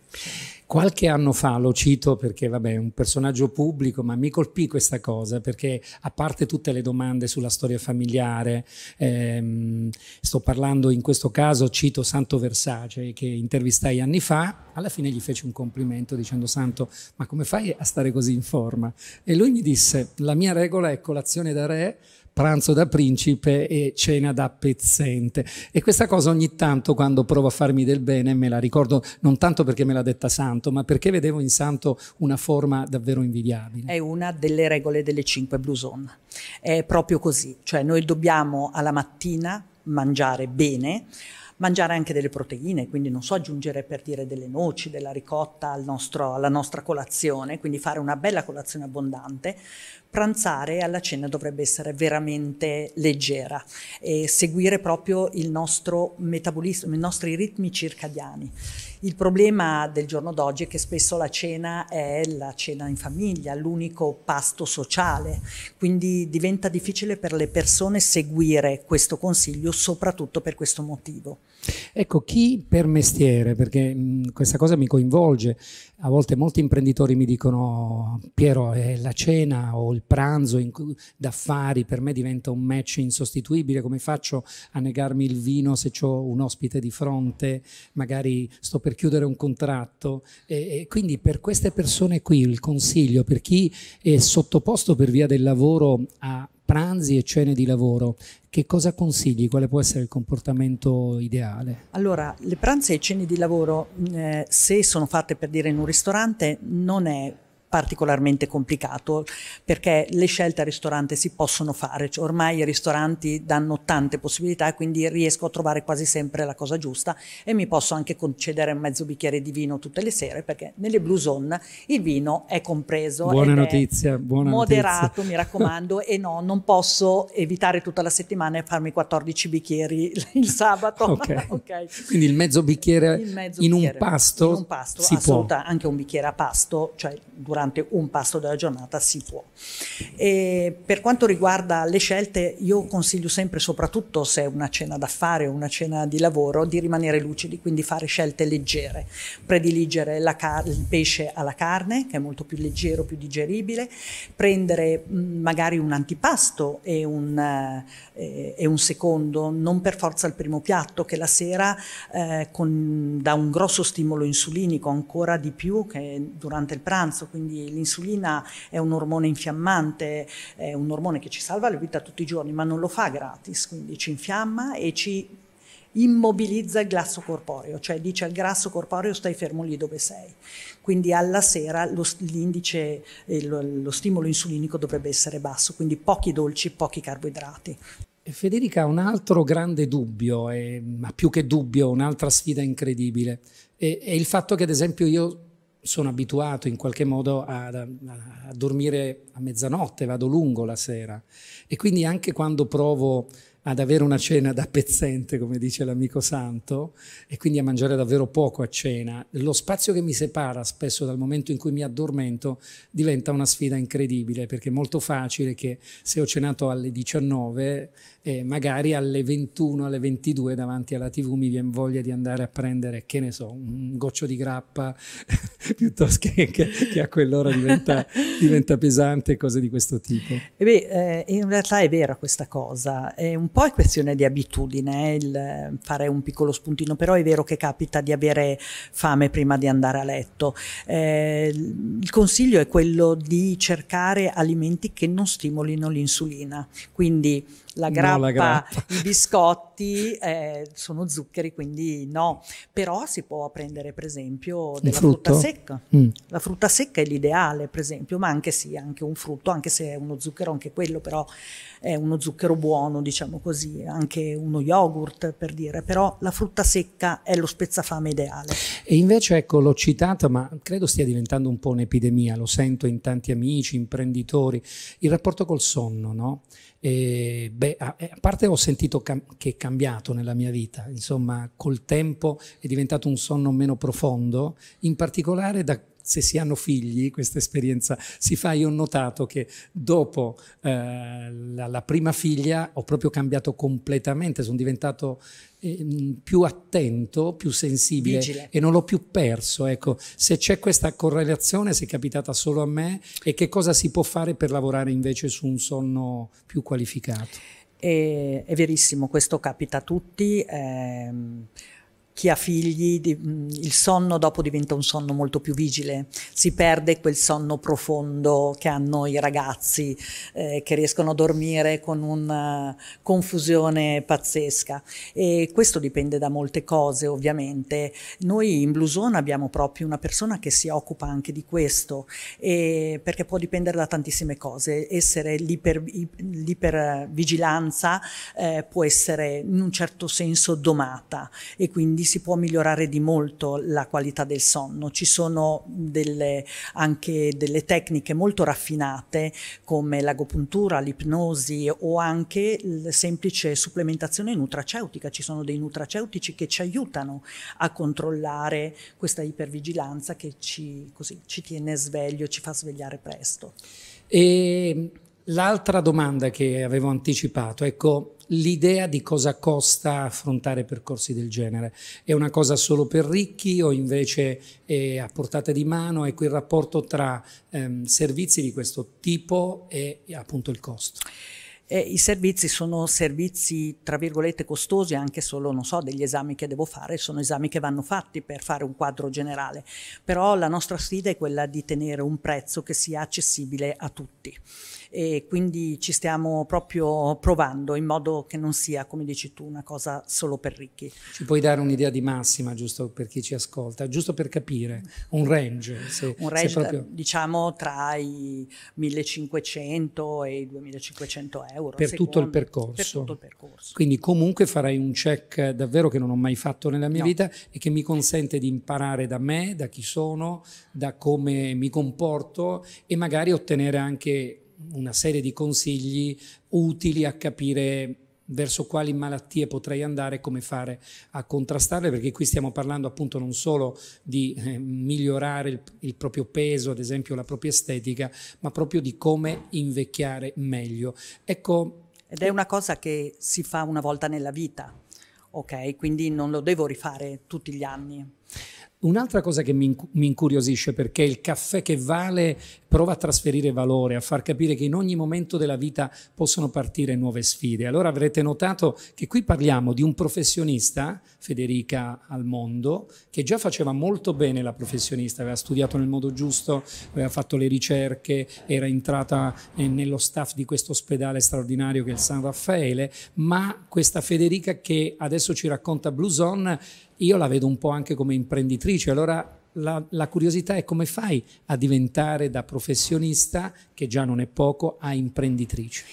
Qualche anno fa, lo cito perché vabbè, è un personaggio pubblico, ma mi colpì questa cosa perché a parte tutte le domande sulla storia familiare. Eh, sto parlando in questo caso, cito Santo Versace che intervistai anni fa, alla fine gli feci un complimento dicendo Santo, ma come fai a stare così in forma? E lui mi disse, la mia regola è colazione da re, pranzo da principe e cena da pezzente. E questa cosa ogni tanto quando provo a farmi del bene me la ricordo, non tanto perché me l'ha detta Santo, ma perché vedevo in Santo una forma davvero invidiabile. È una delle regole delle cinque Blue Zone. È proprio così, cioè noi dobbiamo alla mattina mangiare bene, mangiare anche delle proteine, quindi non so aggiungere per dire delle noci, della ricotta al nostro, alla nostra colazione, quindi fare una bella colazione abbondante, pranzare alla cena dovrebbe essere veramente leggera e seguire proprio il nostro metabolismo, i nostri ritmi circadiani. Il problema del giorno d'oggi è che spesso la cena è la cena in famiglia, l'unico pasto sociale, quindi diventa difficile per le persone seguire questo consiglio soprattutto per questo motivo. Ecco, chi per mestiere, perché mh, mm, questa cosa mi coinvolge, a volte molti imprenditori mi dicono Piero, è la cena o il pranzo cui, d'affari per me diventa un match insostituibile, come faccio a negarmi il vino se ho un ospite di fronte, magari sto per chiudere un contratto. E, e quindi per queste persone qui il consiglio, per chi è sottoposto per via del lavoro a pranzi e cene di lavoro, che cosa consigli? Quale può essere il comportamento ideale? Allora, le pranzi e i cene di lavoro, eh, se sono fatte per dire in un ristorante, non è particolarmente complicato perché le scelte al ristorante si possono fare, cioè, ormai i ristoranti danno tante possibilità e quindi riesco a trovare quasi sempre la cosa giusta e mi posso anche concedere mezzo bicchiere di vino tutte le sere perché nelle Blue Zone il vino è compreso. Buona notizia, buona moderato, notizia. mi raccomando, e no, non posso evitare tutta la settimana e farmi 14 bicchieri il sabato. Okay. okay. Quindi il mezzo bicchiere il mezzo in, bicchiere, un pasto in un pasto, si può. anche un bicchiere a pasto, cioè durante durante un pasto della giornata si può. E per quanto riguarda le scelte, io consiglio sempre, soprattutto se è una cena d'affari o una cena di lavoro, di rimanere lucidi, quindi fare scelte leggere, prediligere car- il pesce alla carne, che è molto più leggero, più digeribile, prendere magari un antipasto e un, eh, e un, secondo, non per forza il primo piatto, che la sera eh, con, da un grosso stimolo insulinico ancora di più che durante il pranzo, quindi quindi l'insulina è un ormone infiammante, è un ormone che ci salva la vita tutti i giorni, ma non lo fa gratis, quindi ci infiamma e ci immobilizza il grasso corporeo, cioè dice al grasso corporeo stai fermo lì dove sei. Quindi alla sera lo, l'indice, eh, lo, lo stimolo insulinico dovrebbe essere basso, quindi pochi dolci, pochi carboidrati. Federica, un altro grande dubbio, eh, ma più che dubbio, un'altra sfida incredibile, è, è il fatto che ad esempio io sono abituato in qualche modo a, a, a, dormire a mezzanotte, vado lungo la sera e quindi anche quando provo ad avere una cena da pezzente, come dice l'amico santo, e quindi a mangiare davvero poco a cena. Lo spazio che mi separa spesso dal momento in cui mi addormento diventa una sfida incredibile, perché è molto facile che se ho cenato alle 19, eh, magari alle 21, alle 22 davanti alla tv mi viene voglia di andare a prendere, che ne so, un goccio di grappa, piuttosto che, che, che, a quell'ora diventa, diventa pesante, cose di questo tipo. E beh, eh, in realtà è vera questa cosa, è un po' è questione di abitudine eh, il fare un piccolo spuntino, però è vero che capita di avere fame prima di andare a letto. Eh, il consiglio è quello di cercare alimenti che non stimolino l'insulina, quindi la grappa, la grappa. i biscotti biscotti eh, sono zuccheri, quindi no. Però si può prendere, per esempio, della frutta secca. Mm. La frutta secca è l'ideale, per esempio, ma anche sì, anche un frutto, anche se è uno zucchero, anche quello, però è uno zucchero buono, diciamo così, anche uno yogurt, per dire. Però la frutta secca è lo spezzafame ideale. E invece, ecco, l'ho citata, ma credo stia diventando un po' un'epidemia, lo sento in tanti amici, imprenditori, il rapporto col sonno, no? E, eh, beh, eh, a, parte ho sentito che è cambiato nella mia vita, insomma col tempo è diventato un sonno meno profondo, in particolare da se si hanno figli, questa esperienza si fa. Io ho notato che dopo eh, la, la, prima figlia ho proprio cambiato completamente, sono diventato eh, più attento, più sensibile Vigile. e non l'ho più perso. Ecco, se c'è questa correlazione, se è capitata solo a me e che cosa si può fare per lavorare invece su un sonno più qualificato? È, eh, è verissimo, questo capita a tutti. Ehm chi ha figli di, mm, il sonno dopo diventa un sonno molto più vigile, si perde quel sonno profondo che hanno i ragazzi eh, che riescono a dormire con una confusione pazzesca e questo dipende da molte cose ovviamente. Noi in Blusona abbiamo proprio una persona che si occupa anche di questo e, perché può dipendere da tantissime cose, essere l'ipervigilanza eh, può essere in un certo senso domata e quindi si può migliorare di molto la qualità del sonno. Ci sono delle, anche delle tecniche molto raffinate come l'agopuntura, l'ipnosi o anche la semplice supplementazione nutraceutica. Ci sono dei nutraceutici che ci aiutano a controllare questa ipervigilanza che ci, così, ci tiene sveglio, ci fa svegliare presto. E L'altra domanda che avevo anticipato, ecco, l'idea di cosa costa affrontare percorsi del genere. È una cosa solo per ricchi o invece è a portata di mano? Ecco il rapporto tra ehm, servizi di questo tipo e appunto il costo. Eh, I servizi sono servizi, tra virgolette, costosi, anche solo, non so, degli esami che devo fare, sono esami che vanno fatti per fare un quadro generale, però la nostra sfida è quella di tenere un prezzo che sia accessibile a tutti e quindi ci stiamo proprio provando in modo che non sia, come dici tu, una cosa solo per ricchi. Ci puoi dare un'idea di massima, giusto per chi ci ascolta, giusto per capire, un range? Se, un range, proprio... diciamo, tra i 1500 e i 2500 euro. Per tutto il percorso? Per tutto il percorso. Quindi comunque farai un check davvero che non ho mai fatto nella mia no. vita e che mi consente di imparare da me, da chi sono, da come mi comporto e magari ottenere anche una serie di consigli utili a capire verso quali malattie potrei andare e come fare a contrastarle, perché qui stiamo parlando appunto non solo di eh, migliorare il, il, proprio peso, ad esempio la propria estetica, ma proprio di come invecchiare meglio. Ecco, Ed è una cosa che si fa una volta nella vita, ok? Quindi non lo devo rifare tutti gli anni. Un'altra cosa che mi, incuriosisce perché il caffè che vale prova a trasferire valore, a far capire che in ogni momento della vita possono partire nuove sfide. Allora avrete notato che qui parliamo di un professionista, Federica Almondo, che già faceva molto bene la professionista, aveva studiato nel modo giusto, aveva fatto le ricerche, era entrata eh, nello staff di questo ospedale straordinario che è il San Raffaele, ma questa Federica che adesso ci racconta Blue Zone, io la vedo un po' anche come imprenditrice, allora la, la curiosità è come fai a diventare da professionista, che già non è poco, a imprenditrice.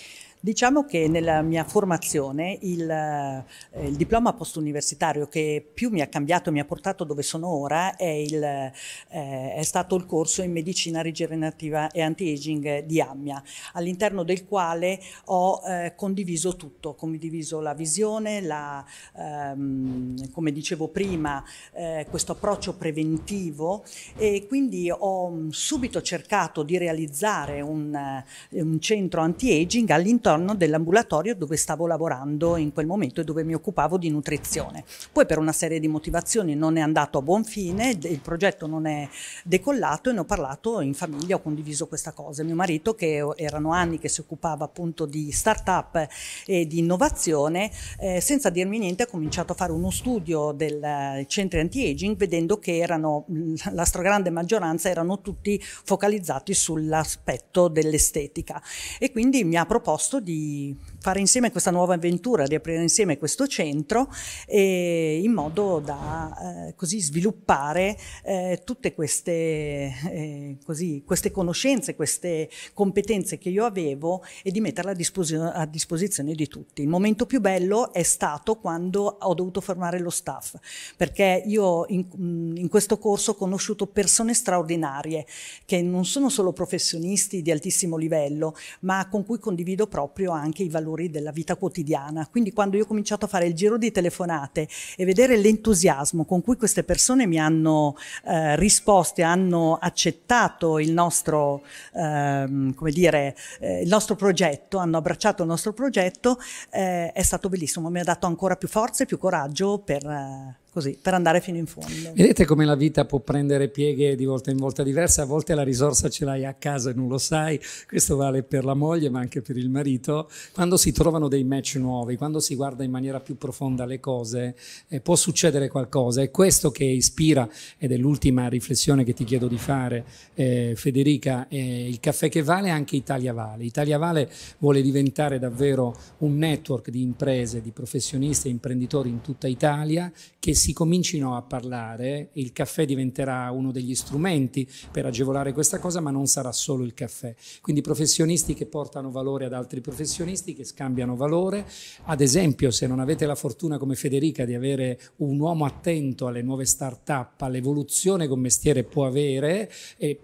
Diciamo che nella mia formazione il, eh, il, diploma postuniversitario che più mi ha cambiato e mi ha portato dove sono ora è, il, eh, è stato il corso in medicina rigenerativa e anti-aging di Ammia, all'interno del quale ho eh, condiviso tutto, ho condiviso la visione, la, ehm, come dicevo prima, eh, questo approccio preventivo e quindi ho mm, subito cercato di realizzare un, eh, un centro anti-aging all'interno all'interno dell'ambulatorio dove stavo lavorando in quel momento e dove mi occupavo di nutrizione. Poi per una serie di motivazioni non è andato a buon fine, il progetto non è decollato e ne ho parlato in famiglia, ho condiviso questa cosa. Mio marito, che erano anni che si occupava appunto di start-up e di innovazione, eh, senza dirmi niente ha cominciato a fare uno studio del eh, centro anti-aging vedendo che erano, mm, la stragrande maggioranza erano tutti focalizzati sull'aspetto dell'estetica e quindi mi ha proposto di fare insieme questa nuova avventura, di aprire insieme questo centro eh, in modo da eh, così sviluppare eh, tutte queste, eh, così, queste, conoscenze, queste competenze che io avevo e di metterle a, disposizio a, disposizione di tutti. Il momento più bello è stato quando ho dovuto formare lo staff, perché io in, in questo corso ho conosciuto persone straordinarie che non sono solo professionisti di altissimo livello, ma con cui condivido proprio anche i valori calori della vita quotidiana. Quindi quando io ho cominciato a fare il giro di telefonate e vedere l'entusiasmo con cui queste persone mi hanno eh, risposte, hanno accettato il nostro, ehm, come dire, eh, il nostro progetto, hanno abbracciato il nostro progetto, eh, è stato bellissimo, mi ha dato ancora più forza e più coraggio per eh, così, per andare fino in fondo. Vedete come la vita può prendere pieghe di volta in volta diverse, a volte la risorsa ce l'hai a casa e non lo sai, questo vale per la moglie ma anche per il marito, quando si trovano dei match nuovi, quando si guarda in maniera più profonda le cose, eh, può succedere qualcosa, è questo che ispira, ed è l'ultima riflessione che ti chiedo di fare eh, Federica, eh, il caffè che vale anche Italia Vale, Italia Vale vuole diventare davvero un network di imprese, di professionisti e imprenditori in tutta Italia che si comincino a parlare, il caffè diventerà uno degli strumenti per agevolare questa cosa, ma non sarà solo il caffè. Quindi professionisti che portano valore ad altri professionisti, che scambiano valore. Ad esempio, se non avete la fortuna come Federica di avere un uomo attento alle nuove start-up, all'evoluzione che un mestiere può avere,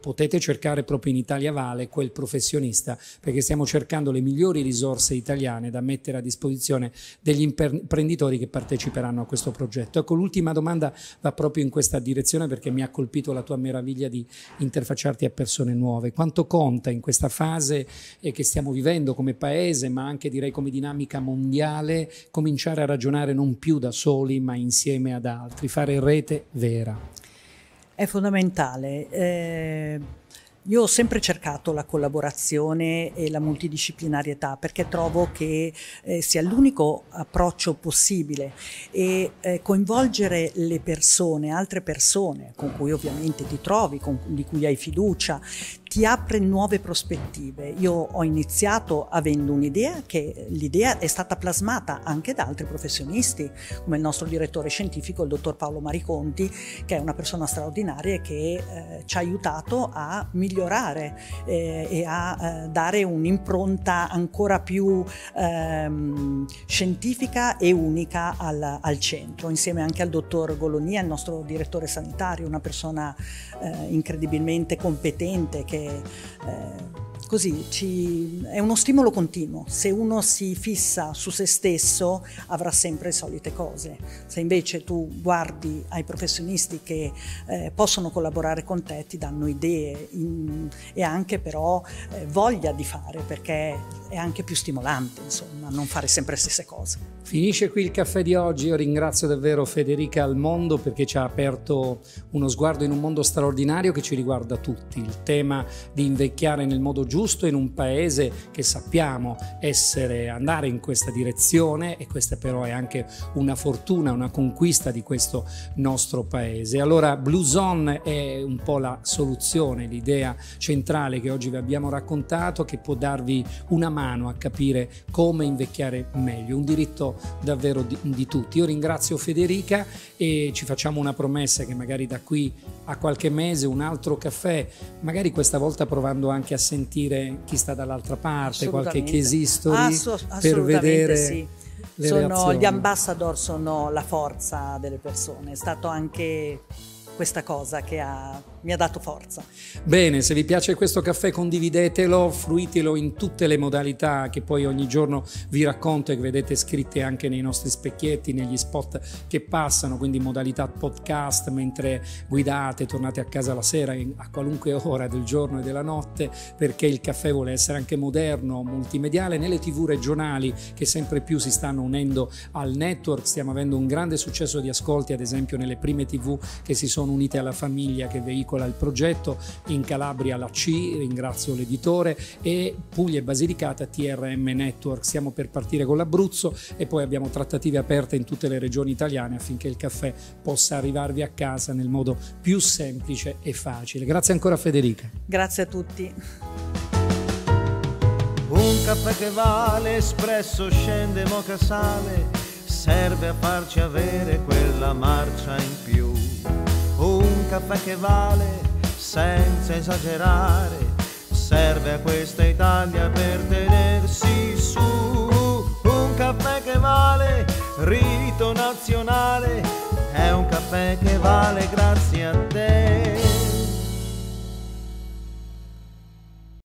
potete cercare proprio in Italia Vale quel professionista, perché stiamo cercando le migliori risorse italiane da mettere a disposizione degli imprenditori che parteciperanno a questo progetto. Ecco, l'ultima domanda va proprio in questa direzione perché mi ha colpito la tua meraviglia di interfacciarti a persone nuove. Quanto conta in questa fase eh, che stiamo vivendo come paese, ma anche direi come dinamica mondiale, cominciare a ragionare non più da soli, ma insieme ad altri, fare rete vera? È fondamentale. Eh io ho sempre cercato la collaborazione e la multidisciplinarietà perché trovo che eh, sia l'unico approccio possibile e eh, coinvolgere le persone, altre persone con cui ovviamente ti trovi, con, di cui hai fiducia, ti apre nuove prospettive. Io ho iniziato avendo un'idea che l'idea è stata plasmata anche da altri professionisti, come il nostro direttore scientifico, il dottor Paolo Mariconti, che è una persona straordinaria e che eh, ci ha aiutato a migliorare eh, e a eh, dare un'impronta ancora più ehm, scientifica e unica al, al centro, insieme anche al dottor Golonia, il nostro direttore sanitario, una persona eh, incredibilmente competente che eh, così ci, è uno stimolo continuo. Se uno si fissa su se stesso avrà sempre le solite cose. Se invece tu guardi ai professionisti che eh, possono collaborare con te, ti danno idee in, e anche però eh, voglia di fare perché è anche più stimolante, insomma, non fare sempre le stesse cose. Finisce qui il caffè di oggi. Io ringrazio davvero Federica Almondo perché ci ha aperto uno sguardo in un mondo straordinario che ci riguarda tutti. Il tema di invecchiare nel modo giusto giusto in un paese che sappiamo essere, andare in questa direzione e questa però è anche una fortuna, una conquista di questo nostro paese. Allora Blue Zone è un po' la soluzione, l'idea centrale che oggi vi abbiamo raccontato che può darvi una mano a capire come invecchiare meglio, un diritto davvero di, di tutti. Io ringrazio Federica e ci facciamo una promessa che magari da qui a qualche mese un altro caffè, magari questa volta provando anche a sentire seguire chi sta dall'altra parte, qualche case history Asso- per vedere sì. le sono, Gli ambassador sono la forza delle persone, è stato anche questa cosa che ha mi ha dato forza. Bene, se vi piace questo caffè condividetelo, fruitelo in tutte le modalità che poi ogni giorno vi racconto e che vedete scritte anche nei nostri specchietti, negli spot che passano, quindi modalità podcast mentre guidate, tornate a casa la sera a qualunque ora del giorno e della notte, perché il caffè vuole essere anche moderno, multimediale, nelle tv regionali che sempre più si stanno unendo al network, stiamo avendo un grande successo di ascolti, ad esempio nelle prime tv che si sono unite alla famiglia che veicola veicola il progetto, in Calabria la C, ringrazio l'editore, e Puglia e Basilicata TRM Network. siamo per partire con l'Abruzzo e poi abbiamo trattative aperte in tutte le regioni italiane affinché il caffè possa arrivarvi a casa nel modo più semplice e facile. Grazie ancora Federica. Grazie a tutti. Un caffè che vale, espresso scende moca sale, serve a farci avere quella marcia in più caffè che vale senza esagerare, serve a questa Italia per tenersi su. Un caffè che vale, rito nazionale, è un caffè che vale grazie a te.